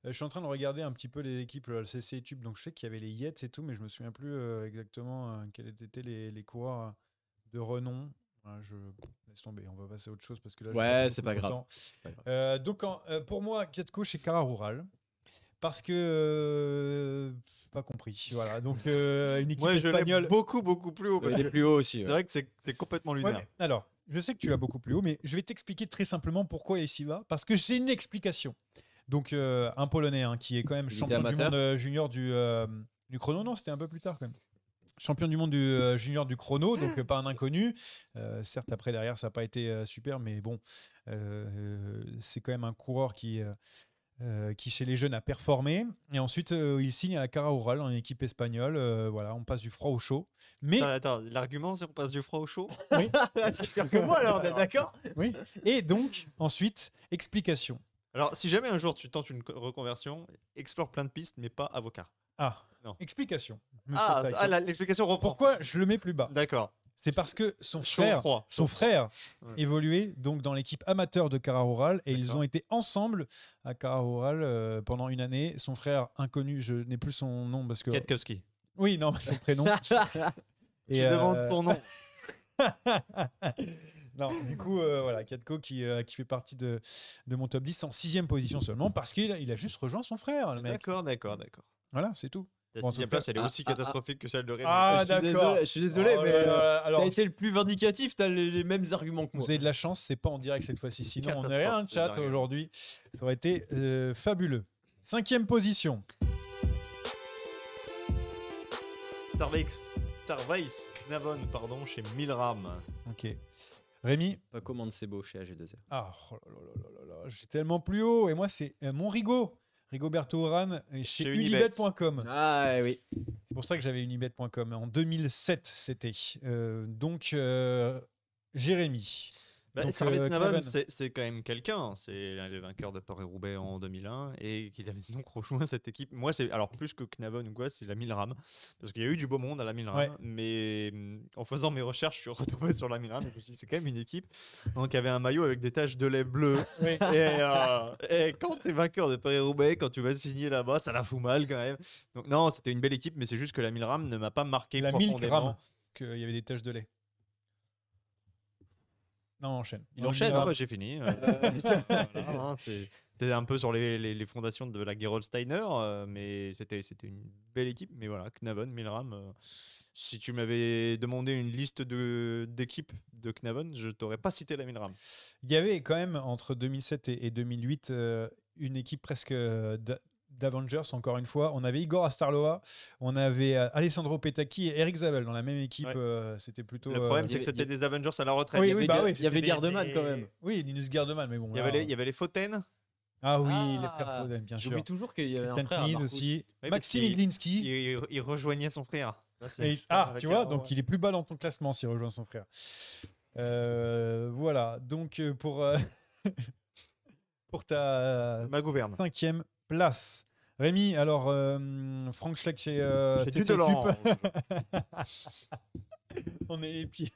je suis en train de regarder un petit peu les équipes, le CC et Tube, donc je sais qu'il y avait les Yetts et tout, mais je me souviens plus euh, exactement quels étaient les, les, coureurs de renom. je laisse tomber, on va passer à autre chose parce que là. Ouais, c'est pas, grave. donc pour moi, Kiatko chez Cara Rural, parce que euh, pas compris. Voilà, donc euh, une équipe espagnole je beaucoup beaucoup plus haut. est plus haut aussi. C'est vrai que c'est complètement lunaire. alors, je sais que tu vas beaucoup plus haut, mais je vais t'expliquer très simplement pourquoi il s'y va, parce que j'ai une explication. Donc euh, un Polonais hein, qui est quand même champion du monde junior du, du chrono, non, c'était un peu plus tard quand même champion du monde du junior du chrono, donc pas un inconnu. certes, après derrière, ça n'a pas été super, mais bon, c'est quand même un coureur qui euh, qui chez les jeunes a performé. Et ensuite, euh, il signe à la oral en équipe espagnole. Euh, voilà, on passe du froid au chaud. Mais l'argument, c'est on passe du froid au chaud. Oui, ah, c'est pire que moi alors, d'accord. Oui. Et donc, ensuite, explication. Alors, si jamais un jour tu tentes une reconversion, explore plein de pistes, mais pas avocat. Ah, non. explication. Ah, ah l'explication Pourquoi je le mets plus bas D'accord. C'est parce que son frère, son frère évoluait donc dans l'équipe amateur de Cara et ils ont été ensemble à Cara euh, pendant une année. Son frère inconnu, je n'ai plus son nom parce que. Katkowski. Oui, non, son prénom. et, je euh, son nom. non, du coup, euh, voilà, Katko qui, qui fait partie de, de, mon top 10 en sixième position seulement parce qu'il il a juste rejoint son frère. D'accord, d'accord, d'accord. Voilà, c'est tout. La place, elle est ah, aussi ah, ah. catastrophique que celle de Rémi. Ah, d'accord. Je suis désolé, oh mais euh, alors... t'as été le plus vindicatif, t'as les, les mêmes arguments que moi. Vous avez de la chance, c'est pas en direct cette fois-ci. Sinon, on n'aurait un chat aujourd'hui. Ça aurait été euh, fabuleux. Cinquième position. Starvice Knavon, pardon, chez Milram. Ok. Rémi Pas commande c'est beau chez AG2R. Ah, oh tellement plus haut. Et moi, c'est mon euh, Montrigo Rigoberto Urán chez, unibet.com. Ah eh oui. C'est pour ça que j'avais unibet.com. En 2007, c'était. Euh, donc, euh, Jérémy. Bah, euh, c'est quand même quelqu'un. C'est l'un des vainqueurs de Paris-Roubaix en 2001 et qu'il avait donc rejoint cette équipe. Moi, c'est alors plus que Knavon ou quoi, c'est la Milram. Parce qu'il y a eu du beau monde à la Milram. Mais mm, en faisant mes recherches, je suis retombé sur la Milram. c'est quand même une équipe hein, qui avait un maillot avec des taches de lait bleu. Euh, et, quand tu es vainqueur de Paris-Roubaix, quand tu vas signer là-bas, ça la fout mal quand même. Donc, non, c'était une belle équipe, mais c'est juste que la Milram ne m'a pas marqué la profondément. que qu'il y avait des taches de lait. Non, enchaîne. Il enchaîne. Hein. j'ai fini. c'était un peu sur les, fondations de la Gerold Steiner, euh, mais c'était une belle équipe. Mais voilà, Knavon, Milram. Euh, si tu m'avais demandé une liste d'équipes de, knavon Knaven, je t'aurais pas cité la Milram. Il y avait quand même entre 2007 et, 2008 euh, une équipe presque de d'Avengers, encore une fois. On avait Igor Astarloa, on avait euh, Alessandro Petacchi et Eric Zabel dans la même équipe. Euh, c'était plutôt. Le euh, problème, c'est que c'était des Avengers à la retraite. Oui, il y avait, oui, bah oui, il y avait Gardeman quand même. Oui, mais bon. Il y, avait, les, il y avait les Fautaines. Ah oui, ah. les frères bien sûr. J'oublie toujours qu'il y avait un frère. aussi. Maxime Iglinski. Il, rejoignait son frère. ah, tu vois, donc il est plus bas dans ton classement s'il rejoint son frère. voilà, donc pour, pour ta Ma gouverne. cinquième place. Rémi, alors, euh, Franck Schleck chez, euh, chez On est les pires.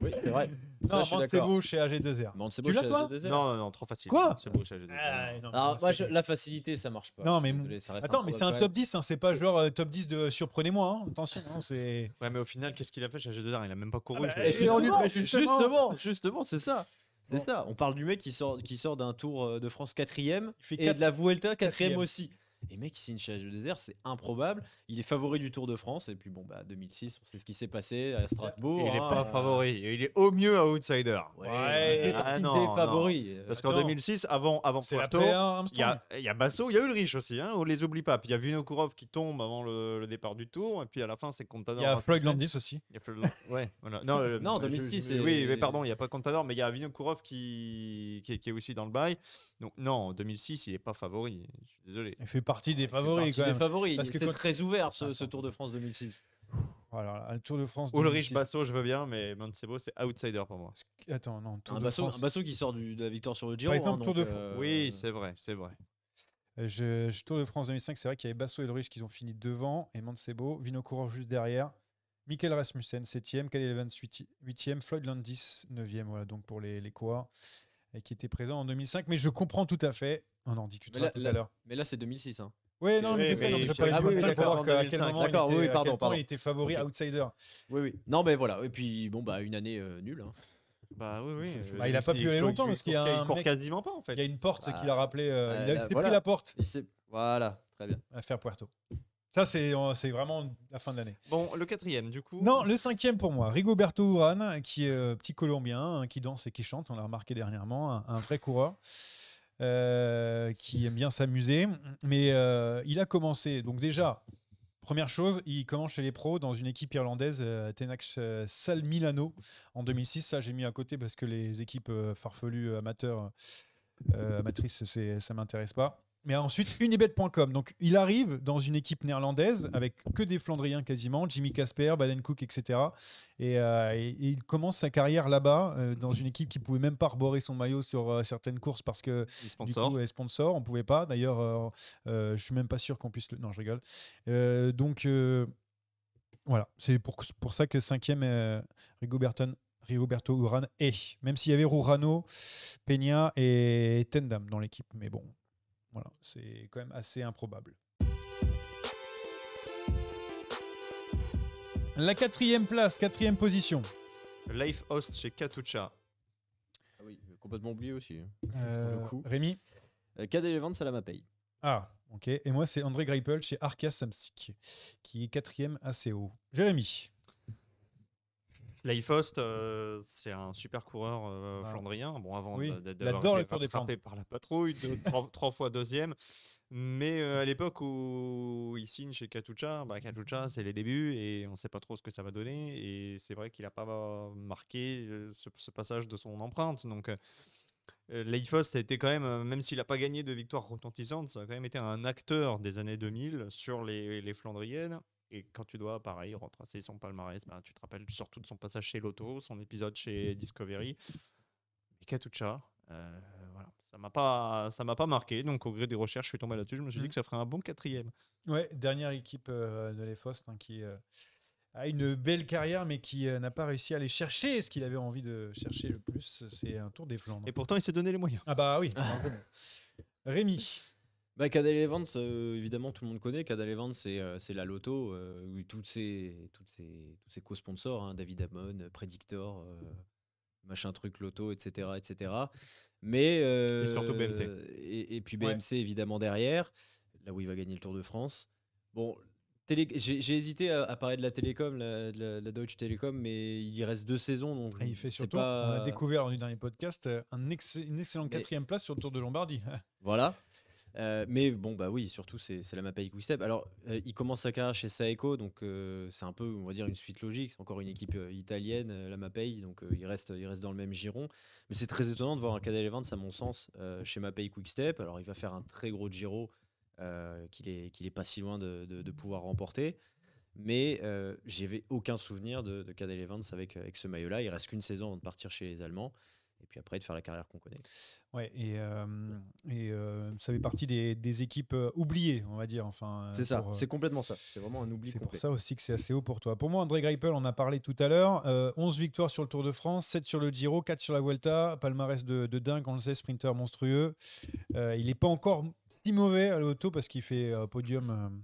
Oui, c'est vrai. Ça, non, Cebu, chez AG2R. Tu chez AG2R Non, non, trop facile. Quoi beau chez AG2R. la facilité, ça marche pas. Non, mais attends, mais c'est un top 10, hein. c'est pas genre euh, top 10 de surprenez-moi. Hein. Attention, hein, c'est. Ouais, mais au final, qu'est-ce qu'il a fait chez AG2R Il a même pas couru. Ah, bah, eh, justement, justement, justement, c'est ça. C'est ça. On parle du mec qui sort, qui sort d'un tour euh, de France 4ème et de la Vuelta 4ème aussi. Et mec, il signe chez e désert c'est improbable. Il est favori du Tour de France. Et puis bon, bah 2006, on sait ce qui s'est passé à Strasbourg. il n'est hein. pas favori. Il est au mieux un outsider. Ouais, il est ah favori. Parce qu'en 2006, avant, avant hein, il y a, y a Basso, il y a Ulrich aussi. Hein, on les oublie pas. Puis il y a Vinokourov qui tombe avant le, départ du Tour. Et puis à la fin, c'est Contador. Il y a Floyd Landis aussi. ouais, voilà. Non, 2006. Euh, oui, mais pardon, il n'y a pas Contador, mais il y a Vinokourov qui, qui, qui est aussi dans le bail non, en 2006, il n'est pas favori. Je suis désolé. Il fait partie des favoris. quand même. favoris. Parce que c'est très ouvert ce, ah, Tour de France 2006. un Tour de France. Ulrich Basso, je veux bien, mais Mancebo, c'est outsider pour moi. Attends, non. un, Basso, un qui sort de la victoire sur le Giro. Hein, euh, oui, c'est vrai, c'est vrai. Euh, je, Tour de France 2005, c'est vrai qu'il y avait Basso et Ulrich qui ont fini devant et Mancebo, Courant juste derrière. Michael Rasmussen, 7e, Calais Evans, 8e, Floyd Landis, 9e. Voilà donc pour les, les et qui était présent en 2005. Mais je comprends tout à fait. On en discutera tout à l'heure. Mais là, c'est 2006. Hein. Oui, non, mais, mais, mais je ne ah, oui, à il était, pardon, il était favori outsider. Oui, oui. Non, mais voilà. Et puis, bon, bah, une année euh, nulle. Hein. Bah oui, oui. Bah, il n'a pas pu aller longtemps parce qu'il y a court quasiment pas en fait. Il y a une porte ah, qu'il qui l'a rappelé. Euh, il a bah, voilà. pris la porte. Voilà, très bien. À faire Puerto. Ça, euh, c'est vraiment la fin de l'année. Bon, le quatrième, du coup. Non, le cinquième pour moi. Rigoberto Urán, qui est euh, petit Colombien, hein, qui danse et qui chante. On l'a remarqué dernièrement, un, vrai coureur. Euh, qui aime bien s'amuser. Mais il a commencé, donc déjà, première chose, il commence chez les pros dans une équipe irlandaise, Tenax Sal Milano, en 2006. Ça, j'ai mis à côté parce que les équipes farfelues amateurs, amatrices, ça ne m'intéresse pas. Mais ensuite, unibet.com. Donc, il arrive dans une équipe néerlandaise avec que des Flandriens quasiment, Jimmy Casper, Baden Cook, etc. Euh, et, il commence sa carrière là-bas, euh, dans une équipe qui pouvait même pas arborer son maillot sur euh, certaines courses parce que les sponsors. Du coup, sponsors, on pouvait pas. D'ailleurs, je suis même pas sûr qu'on puisse le. Non, je rigole. donc, voilà, c'est pour, pour ça que cinquième, ème Rigoberto Uran et même s'il y avait Rurano, Peña et Tendam dans l'équipe. Mais bon, voilà, c'est quand même assez improbable. La quatrième place, quatrième position. Life Host chez Katucha. Ah oui, complètement oublié aussi. Hein. Euh, Rémi KD euh, ça la Ah, ok. Et moi, c'est André Greipel chez Arca samsik qui est quatrième assez haut. Jérémy Leifost, euh, c'est un super coureur euh, flandrien. Bon, avant d'être frappé par la patrouille, trois, fois deuxième. Mais euh, à l'époque où il signe chez Katucha, bah, Katucha, mmh. c'est les débuts et on ne sait pas trop ce que ça va donner. Et c'est vrai qu'il n'a pas marqué ce, passage de son empreinte. Donc. Leifost a été quand même, même s'il n'a pas gagné de victoire retentissantes, ça a quand même été un acteur des années 2000 sur les Flandriennes et quand tu dois, pareil, retracer son palmarès, ben, tu te rappelles surtout de son passage chez Lotto, son épisode chez Discovery. Et Katucha, euh, voilà. ça m'a pas, ça m'a pas marqué. Donc au gré des recherches, je suis tombé là-dessus. Je me suis dit mm. que ça ferait un bon quatrième. Ouais, dernière équipe euh, de l'EFOST hein, qui euh, a une belle carrière, mais qui euh, n'a pas réussi à aller chercher ce qu'il avait envie de chercher le plus. C'est un Tour des Flandres. Et pourtant, il s'est donné les moyens. Ah bah oui. Rémi. Bah, Cadell Evans, euh, évidemment, tout le monde connaît. Cadell Evans, euh, c'est la loto, euh, toutes ces toutes tous ses co-sponsors, hein, David Amon, Predictor, machin truc, loto, etc. etc. Mais, et Et, puis BMC, évidemment, derrière, là où il va gagner le Tour de France. Bon, j'ai hésité à, parler de la Télécom, la, la, Deutsche Telekom, mais il y reste deux saisons. Donc ah, il fait surtout, on a découvert dans du dernier podcast, un excellent une excellente quatrième place sur le Tour de Lombardie. Voilà. Euh, mais bon, bah oui, surtout, c'est la map Quickstep. Alors, euh, il commence sa carrière chez Saeco, donc euh, c'est un peu, on va dire, une suite logique. C'est encore une équipe italienne, la Mapei, donc il, reste, il reste dans le même giron. Mais c'est très étonnant de voir un Cadel Evans, à mon sens, chez Mapei Quickstep. Alors, il va faire un très gros Giro qu'il est, est pas si loin de, de, pouvoir remporter. Mais j'avais aucun souvenir de, de Cadel Evans avec, avec ce maillot-là. Il reste qu'une saison avant de partir chez les Allemands et puis après de faire la carrière qu'on connaît. Ouais, et, euh, euh, ça fait partie des, équipes euh, oubliées, on va dire. Enfin, c'est ça, c'est complètement ça. C'est vraiment un oubli. C'est pour ça aussi que c'est assez haut pour toi. Pour moi, André Greipel, on en a parlé tout à l'heure. 11 victoires sur le Tour de France, 7 sur le Giro, 4 sur la Vuelta. Palmarès de, dingue, on le sait, sprinter monstrueux. il n'est pas encore si mauvais à l'auto parce qu'il fait podium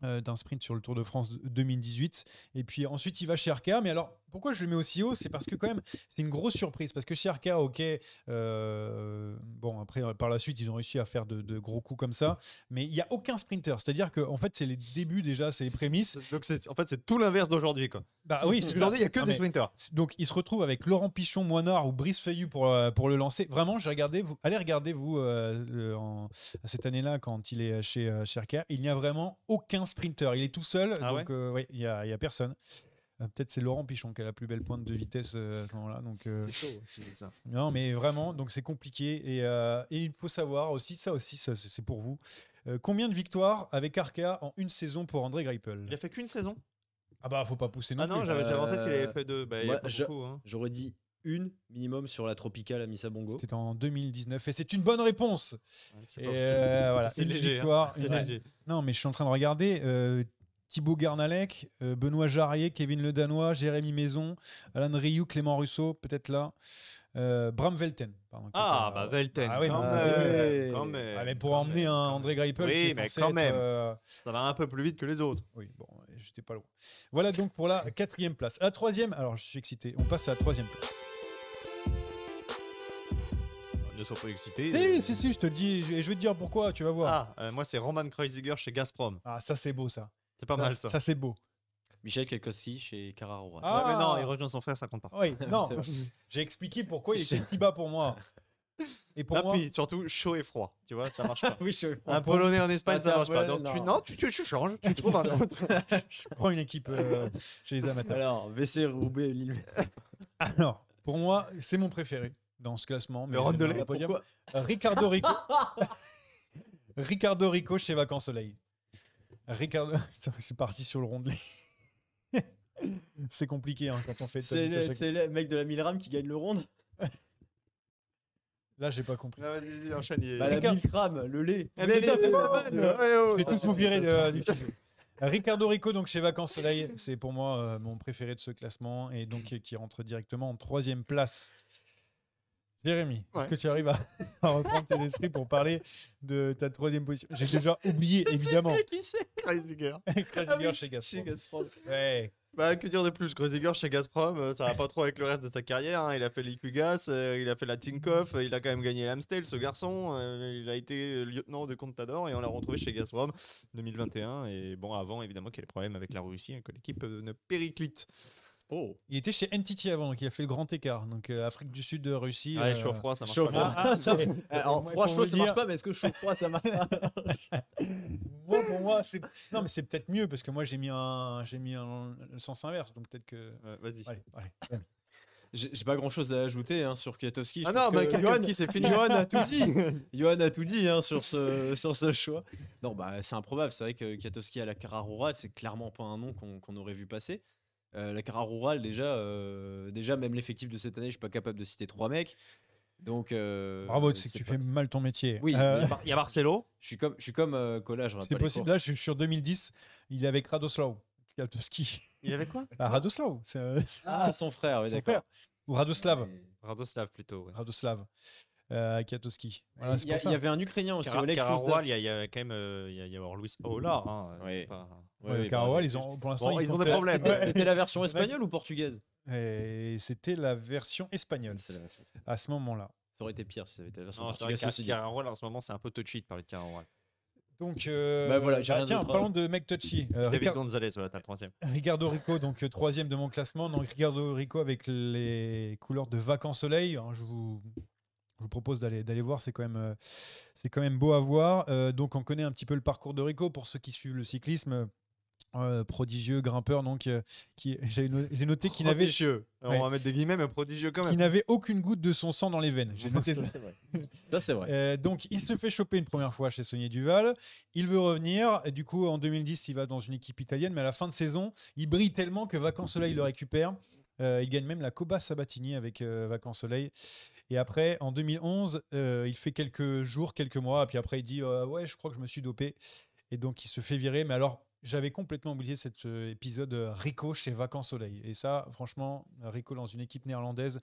d'un sprint sur le Tour de France 2018. Et puis ensuite, il va chez RKA, Mais alors, pourquoi je le mets aussi haut C'est parce que quand même, c'est une grosse surprise. Parce que chez ok, euh, bon, après, par la suite, ils ont réussi à faire de, gros coups comme ça. Mais il n'y a aucun sprinter. C'est-à-dire que en fait, c'est les débuts déjà, c'est les prémices. Donc, en fait, c'est tout l'inverse d'aujourd'hui. Quoi. Bah oui, aujourd'hui, il n'y a que des sprinters. Donc, ils se retrouvent avec Laurent Pichon, Moinard ou Brice Feuillu pour, euh, pour le lancer. Vraiment, j'ai regardé, vous, allez regarder, vous, euh, cette année-là, quand il est chez, chez il n'y a vraiment aucun sprinter. Il est tout seul. Ah donc, Oui, il n'y y a personne. Euh, peut-être c'est Laurent Pichon qui a la plus belle pointe de vitesse euh, à ce moment-là. Donc, C'est euh, chaud, ça. Non, mais vraiment, donc c'est compliqué. Et, il faut savoir aussi, ça aussi, c'est pour vous. combien de victoires avec Arca en une saison pour André Greipel Il a fait qu'une saison Ah bah, faut pas pousser non Ah non, j'avais l'avantage qu'il avait fait deux. Bah, hein. J'aurais dit une minimum sur la tropicale à Missabongo. C'était en 2019 et c'est une bonne réponse. c'est une hein. victoire. une... Non, mais je suis en train de regarder. Thibaut Garnalec, euh, Benoît Jarrier, Kevin Le Danois, Jérémy Maison, Alain Rioux, Clément Russo, peut-être là. Euh, Bram Velten. Pardon, ah, bah Velten. Ah, oui, quand, même, mais pour emmener un André Greipel. Oui, mais quand même. Euh, ça va un peu plus vite que les autres. Oui, bon, j'étais pas loin. Voilà donc pour la quatrième place. La troisième, alors je suis excité, on passe à la troisième place. Ah, ne sois pas excité. Si, si, si, je te dis, et je, vais te dire pourquoi, tu vas voir. Ah, moi c'est Roman Kreuziger chez Gazprom. Ah, ça c'est beau ça. C'est pas mal ça. Ça, c'est beau. Michel aussi chez Carraro. Ah. mais non, ah. il rejoint son frère, ça compte pas. Oui, non. J'ai expliqué pourquoi il était petit bas pour moi. Et pour ah, moi... surtout chaud et froid, tu vois, ça marche pas. oui, chaud. Un Polonais en Espagne, ça marche pas. non. tu, tu, changes, tu trouves un autre. Je prends une équipe euh, chez les amateurs. Alors, VC Roubaix, Lille. Alors, pour moi, c'est mon préféré dans ce classement. Mais Pourquoi de Ricardo Rico. Ricardo Rico chez Vacances Soleil. Ricardo, c'est parti sur le rondelet. c'est compliqué hein, quand on fait. C'est le, mec de la 1000 rames qui gagne le ronde. Là, j'ai pas compris. il ah, enchaîne, il... Bah, la 1000 rames, le lait. Ah, oh. tout vous virer euh, du Ricardo Rico, donc chez Vacances Soleil, c'est pour moi euh, mon préféré de ce classement et donc qui rentre directement en troisième place. Jérémy, est-ce que tu arrives à, reprendre tes esprits pour parler de ta troisième position J'ai déjà oublié, je évidemment. qui c'est chez Gazprom. Chez Gazprom. Bah, que dire de plus Kreuziger chez Gazprom, euh, ça va pas trop avec le reste de sa carrière. Hein. Il a fait l'IQGAS, euh, il a fait la Tinkoff, euh, il a quand même gagné l'Amstel, ce garçon. il a été lieutenant de Contador et on l'a retrouvé chez Gazprom 2021. Et bon, avant, évidemment, qu'il y ait des problèmes avec la Russie, hein, que l'équipe ne périclite. Oh. Il était chez NTT avant, donc il a fait le grand écart. Donc euh, Afrique du Sud, Russie. Ouais, euh, chaud froid, ça marche pas. Ah, ça... Alors, froid ça marche pas, mais est-ce que chaud froid, ça marche Moi, pour moi, c'est. Non, mais c'est peut-être mieux parce que moi, j'ai mis un, mis le sens inverse, donc peut-être que. vas-y. Allez, allez. J'ai pas grand chose à ajouter hein, sur Kiatowski. Ah non, mais Johan a tout dit. Johan a tout dit hein, sur, ce, sur ce choix. Non, bah, c'est improbable. C'est vrai que Kiatowski à la Carrarura, c'est clairement pas un nom qu'on aurait vu passer. Euh, la carrière rurale, déjà, euh, déjà même l'effectif de cette année, je suis pas capable de citer trois mecs. Donc, euh, Bravo, que tu fais mal ton métier. Oui, il y, a, Marcelo. Je suis comme, je suis comme Collage. C'est possible. Là, je suis sur 2010. Il est avec Radoslav Il est avec quoi bah, Radoslav. Ah, son frère, oui, d'accord. Ou Radoslav. Radoslav plutôt. Ouais. Radoslav euh, Kiatowski. il, y avait un Ukrainien aussi. il y, a, y, a quand même euh, il y a, Luis Paola. Hein, oui. Pas... Ouais, bah, ils ont, pour l'instant, ils, ont des problèmes. C'était la version espagnole ou portugaise C'était la version espagnole à ce moment-là. Ça aurait été pire si ça avait été la version portugaise. en ce moment, c'est un peu touchy de parler de Karawal. Donc, bah, euh, voilà, ah, tiens, parlons de mec touchy. Euh, David Gonzalez, voilà, t'as le troisième. Ricardo Rico, donc euh, troisième de mon classement. Donc, Ricardo Rico avec les couleurs de Vacances Soleil. Hein, je vous je vous propose d'aller d'aller voir, c'est quand même euh, quand même beau à voir. Euh, donc on connaît un petit peu le parcours de Rico pour ceux qui suivent le cyclisme. Euh, prodigieux grimpeur donc j'ai noté qu'il n'avait on va mettre des guillemets prodigieux quand il n'avait aucune goutte de son sang dans les veines j'ai noté ça c'est vrai, donc il se fait choper une première fois chez Sonier Duval il veut revenir du coup en 2010 il va dans une équipe italienne mais à la fin de saison il brille tellement que Vacances Soleil le récupère il gagne même la Coba Sabatini avec Vacances Soleil et après, en 2011, euh, il fait quelques jours, quelques mois, puis après, il dit euh, Ouais, je crois que je me suis dopé. Et donc, il se fait virer. Mais alors, j'avais complètement oublié cet euh, épisode Rico chez Vacances Soleil. Et ça, franchement, Rico dans une équipe néerlandaise,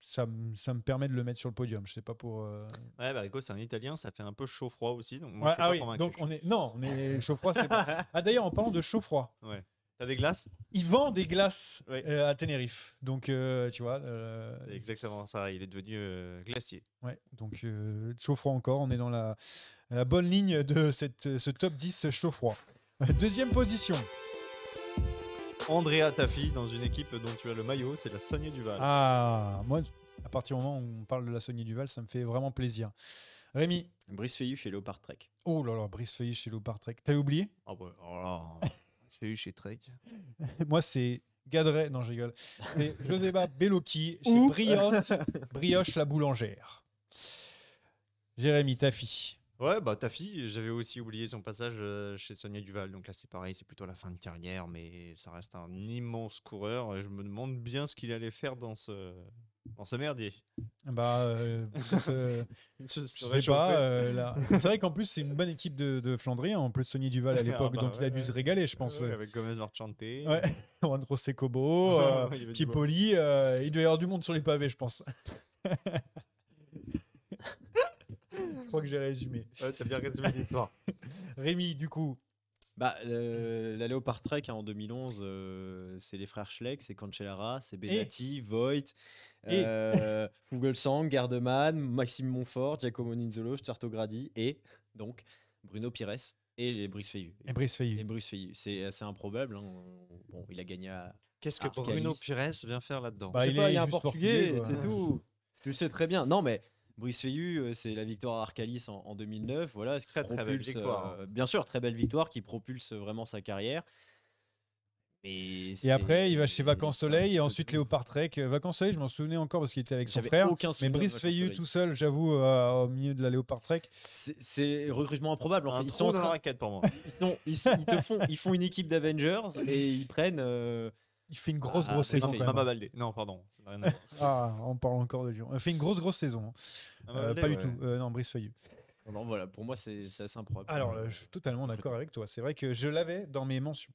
ça, me permet de le mettre sur le podium. Je sais pas pour. Ouais, bah, Rico, c'est un Italien, ça fait un peu chaud-froid aussi. Donc ah oui, donc on est. Non, on est chaud-froid, c'est pas. Ah d'ailleurs, en parlant de chaud-froid. Ouais des glaces Il vend des glaces euh, à Tenerife. Donc, euh, tu vois. Euh, exactement ça. Il est devenu glacier. Ouais. Donc, chaud-froid encore. On est dans la, bonne ligne de cette, ce top 10 chaud-froid. Deuxième position. Andrea fille, dans une équipe dont tu as le maillot, c'est la Sonia Duval. Ah, moi, à partir du moment où on parle de la Sonia Duval, ça me fait vraiment plaisir. Rémi Brice Feuillu chez Leopard Trek. Oh là là, Brice Feuillu chez Leopard Trek. T'as oublié ah oh bah, j'ai chez Trek. Moi, c'est Gadret. Non, je rigole. C'est Joseba Bellocchi chez Brioche, la boulangère. Jérémy ta fille Ouais, bah ta fille, euh, j'avais aussi oublié son passage chez Sonia Duval. Donc là, c'est pareil, c'est plutôt la fin de carrière, mais ça reste un immense coureur. Et je me demande bien ce qu'il allait faire dans ce, dans ce merdier. Bah, je sais pas. C'est vrai qu'en plus, c'est une bonne équipe de, de hein. En plus, Sonia Duval à ah l'époque, bah donc il a dû se régaler, je pense. avec Gomez Marchante. Ouais, Juan Rosé Cobo, Kipoli. il devait y avoir du monde sur les pavés, je pense. Je crois que j'ai résumé. t'as bien résumé l'histoire. Rémi, du coup. Bah, la Léopard Trek hein, en 2011, euh, c'est les frères Schleck, c'est Cancellara, c'est Benati, Voigt, euh, Fugelsang, Gardeman, Maxime Montfort, Giacomo Nizzolo, Stuart et donc Bruno Pires et les Brice Et Brice Feillu. Et Brice C'est assez improbable. Hein. Bon, il a gagné à. Qu'est-ce que Bruno Pires vient faire là-dedans bah, il pas, est, un portugais, c'est tout. Tu sais très bien. Non, mais Brice Feyu, euh, c'est la victoire à Arcalis en, 2009. Voilà, très, belle euh, victoire. Euh, hein. bien sûr, très belle victoire qui propulse vraiment sa carrière. Et, après, il va chez Vacances Soleil et ensuite Léopard Trek. Vacances Soleil, je m'en souvenais encore parce qu'il était avec son frère. mais Brice Feillu tout seul, j'avoue, au milieu de la Léopard Trek. C'est recrutement improbable. ils sont en train... pour moi. non, ils, te font, ils font une équipe d'Avengers et ils prennent. Il fait une ah, grosse, ah, grosse saison. Quand Mama hein. Non, pardon. Rien ah, on parle encore de Lyon. Il fait une grosse, grosse saison. Hein. Euh, pas du tout. Euh, non, Brice Feuillu. Non, voilà, pour moi, c'est assez improbable. Alors, euh, je suis totalement d'accord avec toi. C'est vrai que je l'avais dans mes mentions.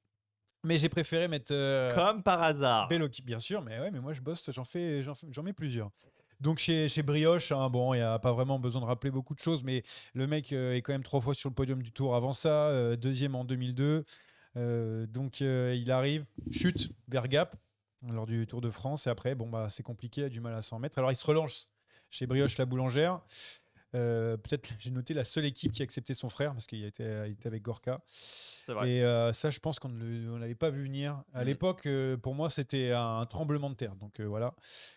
Mais j'ai préféré mettre. Comme par hasard. qui bien sûr, mais ouais, mais moi, je bosse, j'en fais, j'en mets plusieurs. Donc chez, chez Brioche, hein, bon, il n'y a pas vraiment besoin de rappeler beaucoup de choses, mais le mec est quand même trois fois sur le podium du tour avant ça, deuxième en 2002. Euh, donc euh, il arrive, chute vers Gap lors du Tour de France. Et après, bon, bah, c'est compliqué, il a du mal à s'en mettre. Alors il se relance chez Brioche la Boulangère. Euh, peut-être j'ai noté la seule équipe qui a accepté son frère parce qu'il était, avec Gorka. Et ça, je pense qu'on ne l'avait pas vu venir. À mm. l'époque, pour moi, c'était un, tremblement de terre. Donc voilà.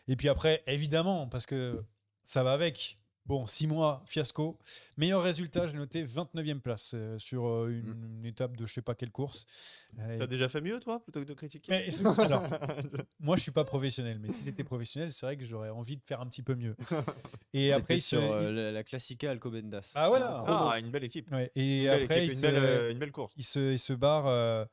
Et puis après, évidemment, parce que ça va avec. Bon, six mois, fiasco. Meilleur résultat, j'ai noté 29e place euh, sur euh, mm. une, étape de je sais pas quelle course. Euh, tu as déjà fait mieux, toi, plutôt que de critiquer Moi, je suis pas professionnel, mais s'il était professionnel, c'est vrai que j'aurais envie de faire un petit peu mieux. Et après, sur la, Classica Alcobendas. Ah voilà Ah, oh, une belle équipe. Et une après, une, belle, course. Il se, il se barre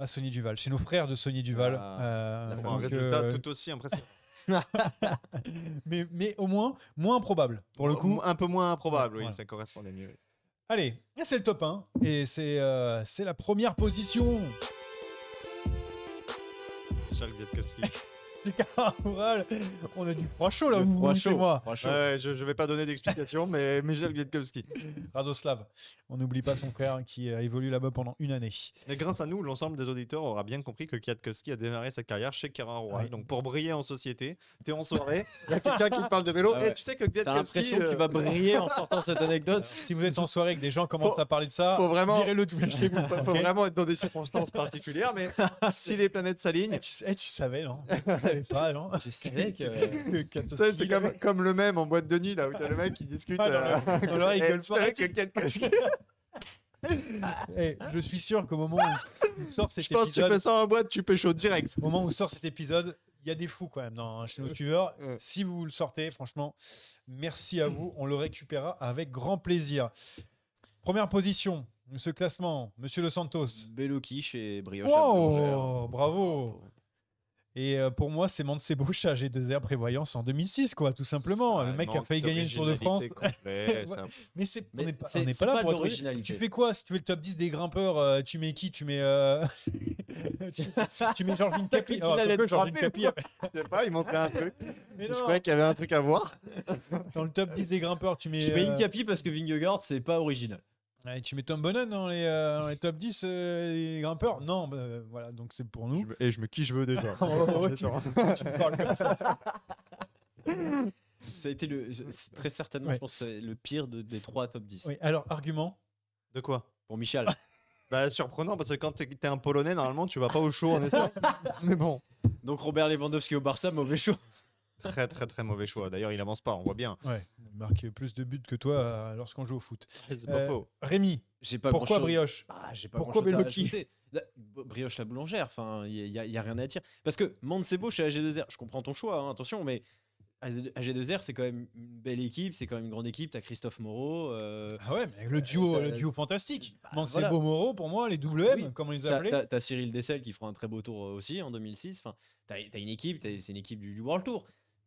à Sonny Duval, chez nos frères de Sonny Duval. Ah. un résultat tout aussi impressionnant. mais, au moins, moins improbable, pour le coup. Un peu moins improbable, oui, ça correspondait mieux. Allez, c'est le top 1, et c'est euh, C'est la première position. on a du froid chaud là, vous chaud, moi. Ouais, je, vais pas donner d'explication, mais Michel Gledkowski. Radoslav, on n'oublie pas son frère qui a euh, évolué là-bas pendant une année. Mais grâce à nous, l'ensemble des auditeurs aura bien compris que Kwiatkowski a démarré sa carrière chez Carin Roy. Donc pour briller en société, t'es en soirée, il y a quelqu'un qui parle de vélo, ah et tu sais que Kiatkowski T'as l'impression qu'il va euh, briller en sortant cette anecdote. Euh, si vous êtes en soirée et que des gens commencent à parler de ça, faut vraiment, Faut vraiment être dans des circonstances particulières, mais si les planètes s'alignent. Eh, tu, eh, tu savais, non c'est comme, le même en boîte de nuit, là, où t'as le mec qui discute. Ah, euh, eh, je suis sûr qu'au moment où sort cet je pense que tu fais ça en boîte, tu pêches au direct. Au moment où sort cet épisode, il y a des fous quand même dans chez nos suiveurs. Si vous le sortez, franchement, merci à vous. On le récupérera avec grand plaisir. Première position, ce classement, Monsieur Le Santos. Bello chez brioche. bravo. Et euh, pour moi, c'est Mansé à et 2 r Prévoyance en 2006, quoi, tout simplement. Ah, le mec a failli gagner le Tour de France. mais c'est, n'est pas, original. là pour Tu fais quoi si tu fais le top 10 des grimpeurs euh, Tu mets qui Tu mets. Euh, tu, mets Georgine Capi. Oh, Georgine Je sais pas, il montrait un truc. Je croyais qu'il y avait un truc à voir. Dans le top 10 des grimpeurs, tu mets. Tu mets une Capi parce que Vingegaard, c'est pas original. Et tu mets Tom Bonan dans les, euh, les top 10 euh, grimpeurs Non, bah, euh, voilà, donc c'est pour nous. Et je me qui je veux déjà. Oh, tu- parles comme ça. Ça a été le, très certainement, je pense, le pire des trois top 10. alors, argument. De quoi Pour Michel. Bah surprenant parce que quand t'es es un Polonais normalement tu vas pas au show, en Espagne. Mais bon. Donc Robert Lewandowski au Barça, mauvais show Très, très, très mauvais choix. D'ailleurs, il avance pas, on voit bien. il marque plus de buts que toi euh, lorsqu'on joue au foot. C'est pas euh, faux. Rémi, pourquoi Brioche ah, Pourquoi Beloki brioche la boulangère, enfin, il n'y a, rien à dire. Parce que Mancebo chez AG2R, je comprends ton choix, hein, attention, mais AG2R, c'est quand même une belle équipe, c'est quand même une grande équipe. T'as Christophe Moreau. Euh, ah ouais, le duo, le duo fantastique. Bah, Moreau, pour moi, les double M, comment ils tu T'as Cyril Dessel qui fera un très beau tour aussi en 2006. Enfin, t'as as une équipe, c'est une équipe du, du World Tour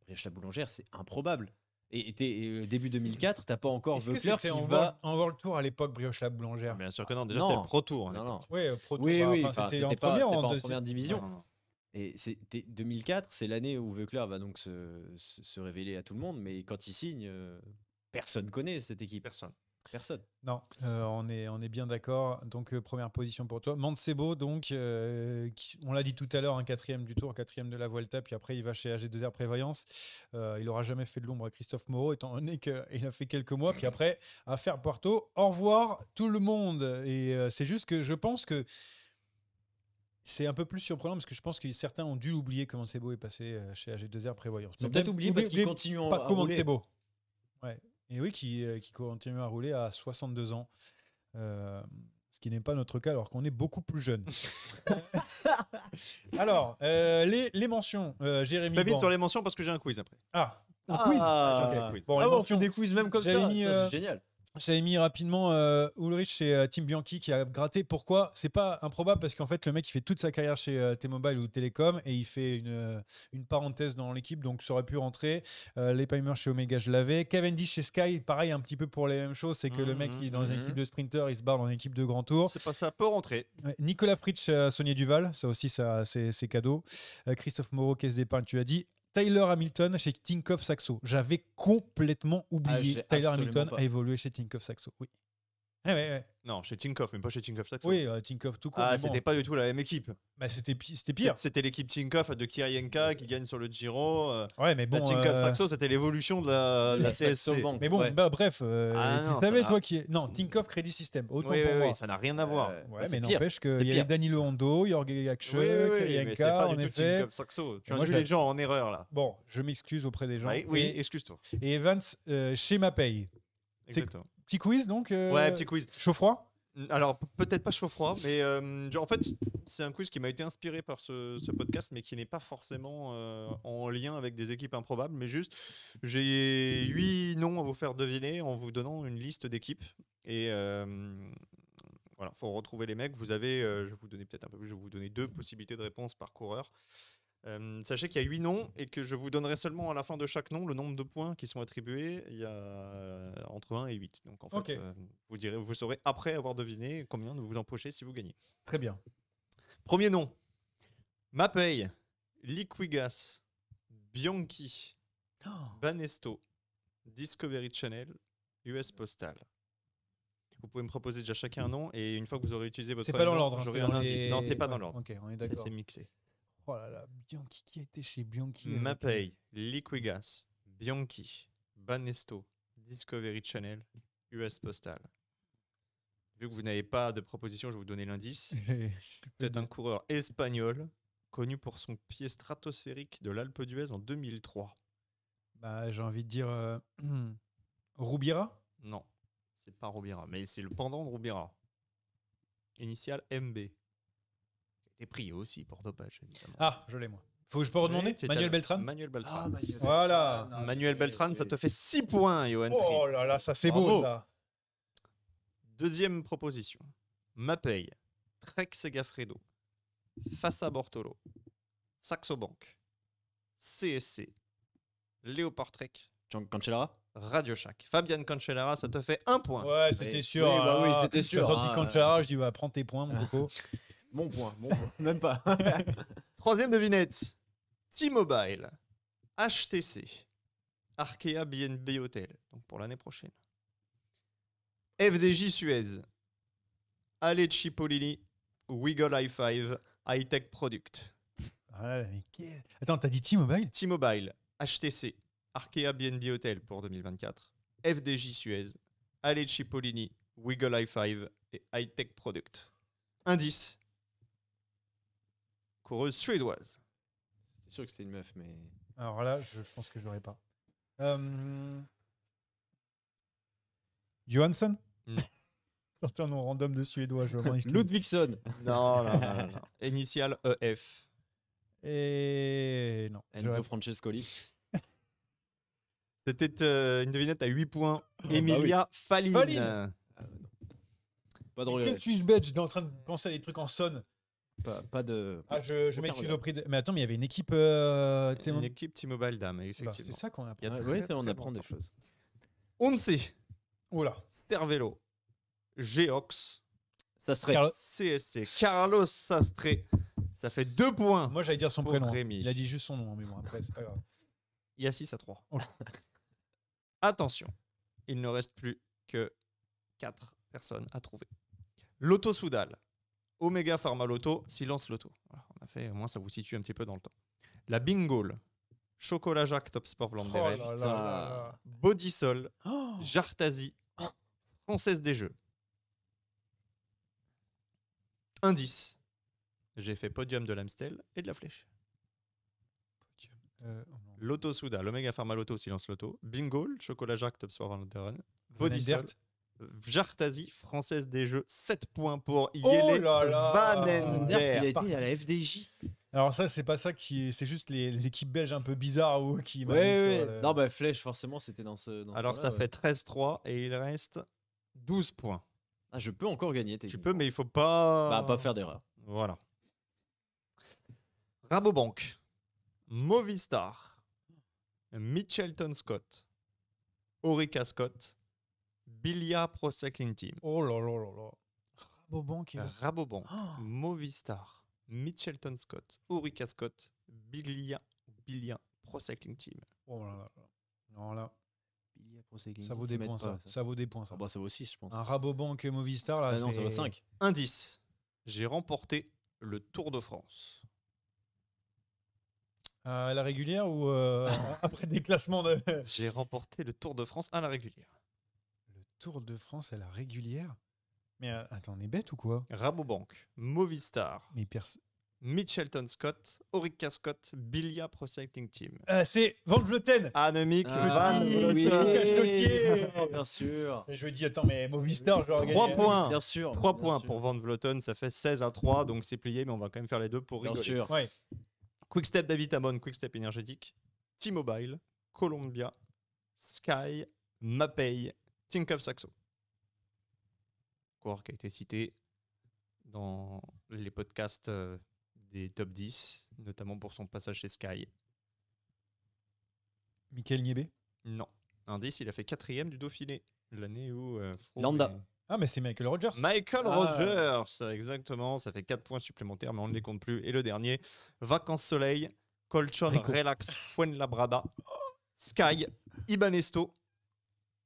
brioche la boulangère, c'est improbable. Et, était euh, début 2004, t'as pas encore Est-ce que qui en va le tour à l'époque brioche la boulangère. Bien sûr que non, déjà ah, c'était le Pro Tour. Non, non. Oui, Pro bah, Oui, oui, c'était, en première, division. et c'était 2004, c'est l'année où Vöckler va donc se, révéler à tout le monde, mais quand il signe, euh, personne connaît cette équipe. Personne. Personne. Non, euh, on, est, on est bien d'accord. Donc, euh, première position pour toi. Mancebo, donc, euh, on l'a dit tout à l'heure, un quatrième du tour, quatrième de la Volta, puis après, il va chez AG2R Prévoyance. il n'aura jamais fait de l'ombre à Christophe Moreau, étant donné qu'il a fait quelques mois. Puis après, à faire Porto, au revoir tout le monde. Et c'est juste que je pense que c'est un peu plus surprenant parce que je pense que certains ont dû oublier comment Mancebo est passé chez AG2R Prévoyance. Ils ont peut-être oublié parce qu'ils continuent pas à comment Ouais, et oui, euh, qui, continue à rouler à 62 ans. Euh, ce qui n'est pas notre cas alors qu'on est beaucoup plus jeune. alors, euh, les, mentions, euh, Jérémy. Pas vite sur les mentions parce que j'ai un quiz après. Ah, un quiz. Ah, Bon, les ah tu des quiz même comme ça, c'est génial. J'avais mis rapidement euh, Ulrich chez euh, Tim Bianchi qui a gratté. Pourquoi C'est pas improbable parce qu'en fait, le mec, il fait toute sa carrière chez euh, T-Mobile ou Télécom et il fait une, une parenthèse dans l'équipe, donc ça aurait pu rentrer. les primers chez Omega, je l'avais. Cavendish chez Sky, pareil, un petit peu pour les mêmes choses. C'est que le mec, mmh, il est dans mmh, une équipe mmh. de sprinter, il se barre dans une équipe de grand tour. C'est pas ça, peut rentrer. Nicolas Fritsch, Sonier Duval, ça aussi, c'est cadeau. Christophe Moreau, caisse d'épargne, tu as dit. Tyler Hamilton chez Tinkoff Saxo. J'avais complètement ah, oublié. Tyler Hamilton a évolué chez Tinkoff Saxo. Oui. Non, chez Tinkoff, mais pas chez Tinkoff Saxo. Oui, euh, Tinkoff tout court. Ah, c'était pas du tout la même équipe. Bah, c'était, c'était pire. C'était l'équipe Tinkoff de Kirienka qui gagne sur le Giro. Euh. Ouais, mais bon. la Tinkoff euh, Saxo, c'était l'évolution de la, CSC. bank Mais bon, bah, bref, ah, tu toi, qui est. Non, Tinkoff Credit System, autant pour moi. ça n'a rien à voir. Bah, mais n'empêche qu'il y a Danilo Hondo, Jorge Yakshe, Oui, mais c'est pas du tout Tinkoff Saxo. Tu moi, les gens en erreur là. Bon, je m'excuse auprès des gens. Bah, oui, excuse-toi. Et Evans, chez Mapay. C'est- Exactement. Petit quiz donc euh, Ouais, petit quiz. Chaud-froid Alors, peut-être pas chaud-froid, mais euh, en fait, c'est un quiz qui m'a été inspiré par ce, podcast, mais qui n'est pas forcément euh, en lien avec des équipes improbables, mais juste, j'ai huit noms à vous faire deviner en vous donnant une liste d'équipes. Et voilà, faut retrouver les mecs. Vous avez, je vais vous donner peut-être un peu plus, je vais vous donner deux possibilités de réponse par coureur sachez qu'il y a 8 noms et que je vous donnerai seulement à la fin de chaque nom le nombre de points qui sont attribués. Il y a euh, entre 1 et 8. Donc en fait, euh, vous, direz, vous saurez après avoir deviné combien vous en empochez si vous gagnez. Très bien. Premier nom Mapei, Liquigas, Bianchi, vanesto oh. Banesto, Discovery Channel, US Postal. Vous pouvez me proposer déjà chacun un nom et une fois que vous aurez utilisé votre. C'est pas dans l'ordre, hein, un indice. Non, c'est pas dans l'ordre. Ok, on est d'accord. C'est mixé. Oh là là, Bianchi, qui a été chez Bianchi Mapei, Liquigas, Bianchi, Banesto, Discovery Channel, US Postal. Vu que vous n'avez pas de proposition, je vais vous donner l'indice. C'est un coureur espagnol connu pour son pied stratosphérique de l'Alpe d'Huez en 2003. Bah, j'ai envie de dire euh, Rubira Non, c'est pas Rubira, mais c'est le pendant de Rubira. Initial MB été pris aussi pour dopage, évidemment. Ah, je l'ai, moi. Faut que je peux redemander Manuel, Beltran Manuel Beltran Voilà. Manuel Beltrán, ah, Beltran, ça te fait 6 points, Johan. Oh là là, ça c'est beau ça. Deuxième proposition. Mapei, Trek Segafredo, Fassa Bortolo, Saxo Bank, CSC, Léopard Trek. Cancellara Radio Shack. Fabian Cancellara, ça te fait 1 point. Ouais, c'était sûr. Oui, bah hein. c'était sûr. Quand hein. dit Cancellara, je dis bah, prends tes points, mon coco. Mon point, mon point. Même pas. Troisième devinette. T-Mobile, HTC, Arkea BNB Hotel, donc pour l'année prochaine. FDJ Suez, Alec Cipollini, Wiggle High Five, hightech Product. Attends, t'as dit T-Mobile T-Mobile, HTC, Arkea BNB Hotel pour 2024, FDJ Suez, Alec Cipollini, Wiggle i5 et hightech Product. Indice suédoise. C'est sûr que c'était une meuf, mais. Alors là, je pense que je l'aurais pas. Euh... Johansson mm. un nom random de suédois, je vois. Ludvigson Non, non, non. non. Initial EF. Et non. Enzo Francescoli. C'était euh, une devinette à 8 points. Ah, bah Emilia bah Fallin. Ah, pas Je suis j'étais en train de penser à des trucs en sonne. Pas, de. Ah, je, m'excuse au prix de. Mais attends, mais il y avait une équipe. Euh, une équipe T-Mobile bah, d'âme effectivement. c'est ça qu'on apprend. on apprend des choses. sait. Oula. Stervelo. Geox. Sastré. Carlos. CSC. Carlos Sastré. Ça fait deux points. Moi, j'allais dire son prénom. Il a dit juste son nom, en hein, mémoire après, Il y a 6 à 3. Attention, il ne reste plus que 4 personnes à trouver. L'auto-soudal. Omega Pharma Lotto, silence Loto. on a fait, au moins ça vous situe un petit peu dans le temps. La Bingol, Chocolat Jacques Top Sport Der oh Bodysol, oh. Jartazi. Française des Jeux. Indice, j'ai fait podium de l'Amstel et de la Flèche. Euh, oh Souda, l'Omega Pharma Lotto, silence Loto, Bingol, Chocolat Jacques Top Sport Body Soul. Jartazi, française des jeux, 7 points pour Yele oh là là Il a été à la FDJ. Alors ça, c'est pas ça qui C'est juste les, les, équipes belges un peu bizarres ou qui... Oui, oui. Non, bah Flèche, forcément, c'était dans ce... Alors ça fait 13-3 et il reste 12 points. Ah, je peux encore gagner. Tu peux, mais il faut pas... Bah, pas faire d'erreur. Voilà. Rabobank, Movistar, Mitchelton Scott, Aurica Scott, Bilia Cycling Team. Oh là là là là. Rabobank. Rabobank, Movistar, Mitchelton Scott, Ulrika Scott, Bilia, Pro Cycling Team. Oh là là là. là. Ça vaut des points, ça. ça. vaut des points, ça. Ah bah, ça vaut 6, je pense. Un Rabobank et Movistar, là. Ah non, ça vaut 5. Indice. J'ai remporté le Tour de France. À la régulière ou euh, après des classements de... J'ai remporté le Tour de France à la régulière. Tour de France à la régulière. Mais euh, attends, on est bête ou quoi Rabobank, Movistar, Mais Mitchelton Scott, Orica Scott, Bilia Pro Cycling Team. Euh, c'est Van Vleuten Anemic, ah, Van oui, ah, Bien sûr. Je me dis, attends, mais Movistar, je Trois points. Bien sûr. 3 points pour Van Vleuten, ça fait 16 à 3, donc c'est plié, mais on va quand même faire les deux pour Bien sûr. Quick Step, David Amon, Step énergétique, T-Mobile, Columbia, Sky, Mapei, Think of Saxo. Quark qui a été cité dans les podcasts euh, des top 10, notamment pour son passage chez Sky. Michael Niebe? Non. Indice, il a fait quatrième du Dauphiné, l'année où. Euh, Lambda. Ah, mais c'est Michael Rogers. Michael ah. Rogers, exactement. Ça fait 4 points supplémentaires, mais on ne les compte plus. Et le dernier, Vacances Soleil, Colchon Relax Fuenlabrada, Sky, Ibanesto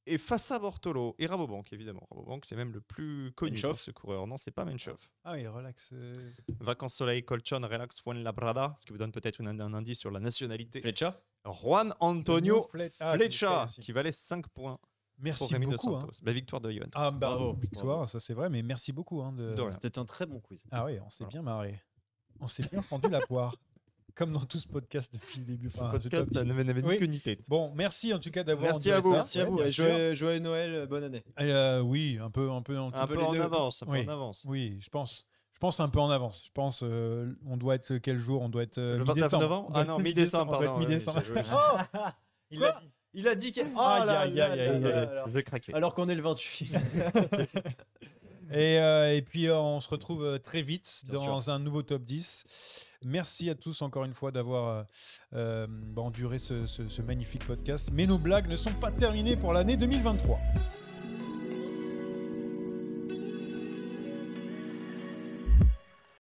et face à Bortolo et Rabobank, évidemment. Rabobank, c'est même le plus connu ce coureur. Non, c'est pas Menchov. Ah, ah oui, relax. Euh. Vacances soleil, colchon, relax, Juan Labrada, ce qui vous donne peut-être un, indice sur la nationalité. Flecha Juan Antonio Flecha, ah, qui valait 5 points. Merci beaucoup. La hein. bah, victoire de Johan. Ah, bravo. Victoire, ça c'est vrai, mais merci beaucoup. Hein, C'était un très bon quiz. Ah oui, on s'est bien marré. On s'est bien fendu la poire. comme dans tout ce podcast depuis le début. Enfin, ce podcast n'avait oui. qu'une idée. Bon, merci en tout cas d'avoir. Merci à vous. Merci à vous. Joël joyeux, Noël, euh, bonne année. Euh, oui, un peu, un peu, un, un peu, en avance, un oui. en avance. Oui, je pense. Je pense un peu en avance. Je pense, euh, on doit être euh, quel jour On doit être euh, le 29 novembre. Ah non, mi-décembre, pardon. Mi-décembre. oh Il a dit. Il a dit qu'il. Oh là là Je vais craquer. Alors qu'on est le 28. et, et puis, on se retrouve très vite dans un nouveau top 10. Merci à tous encore une fois d'avoir euh, euh, bah, enduré ce magnifique podcast. Mais nos blagues ne sont pas terminées pour l'année 2023.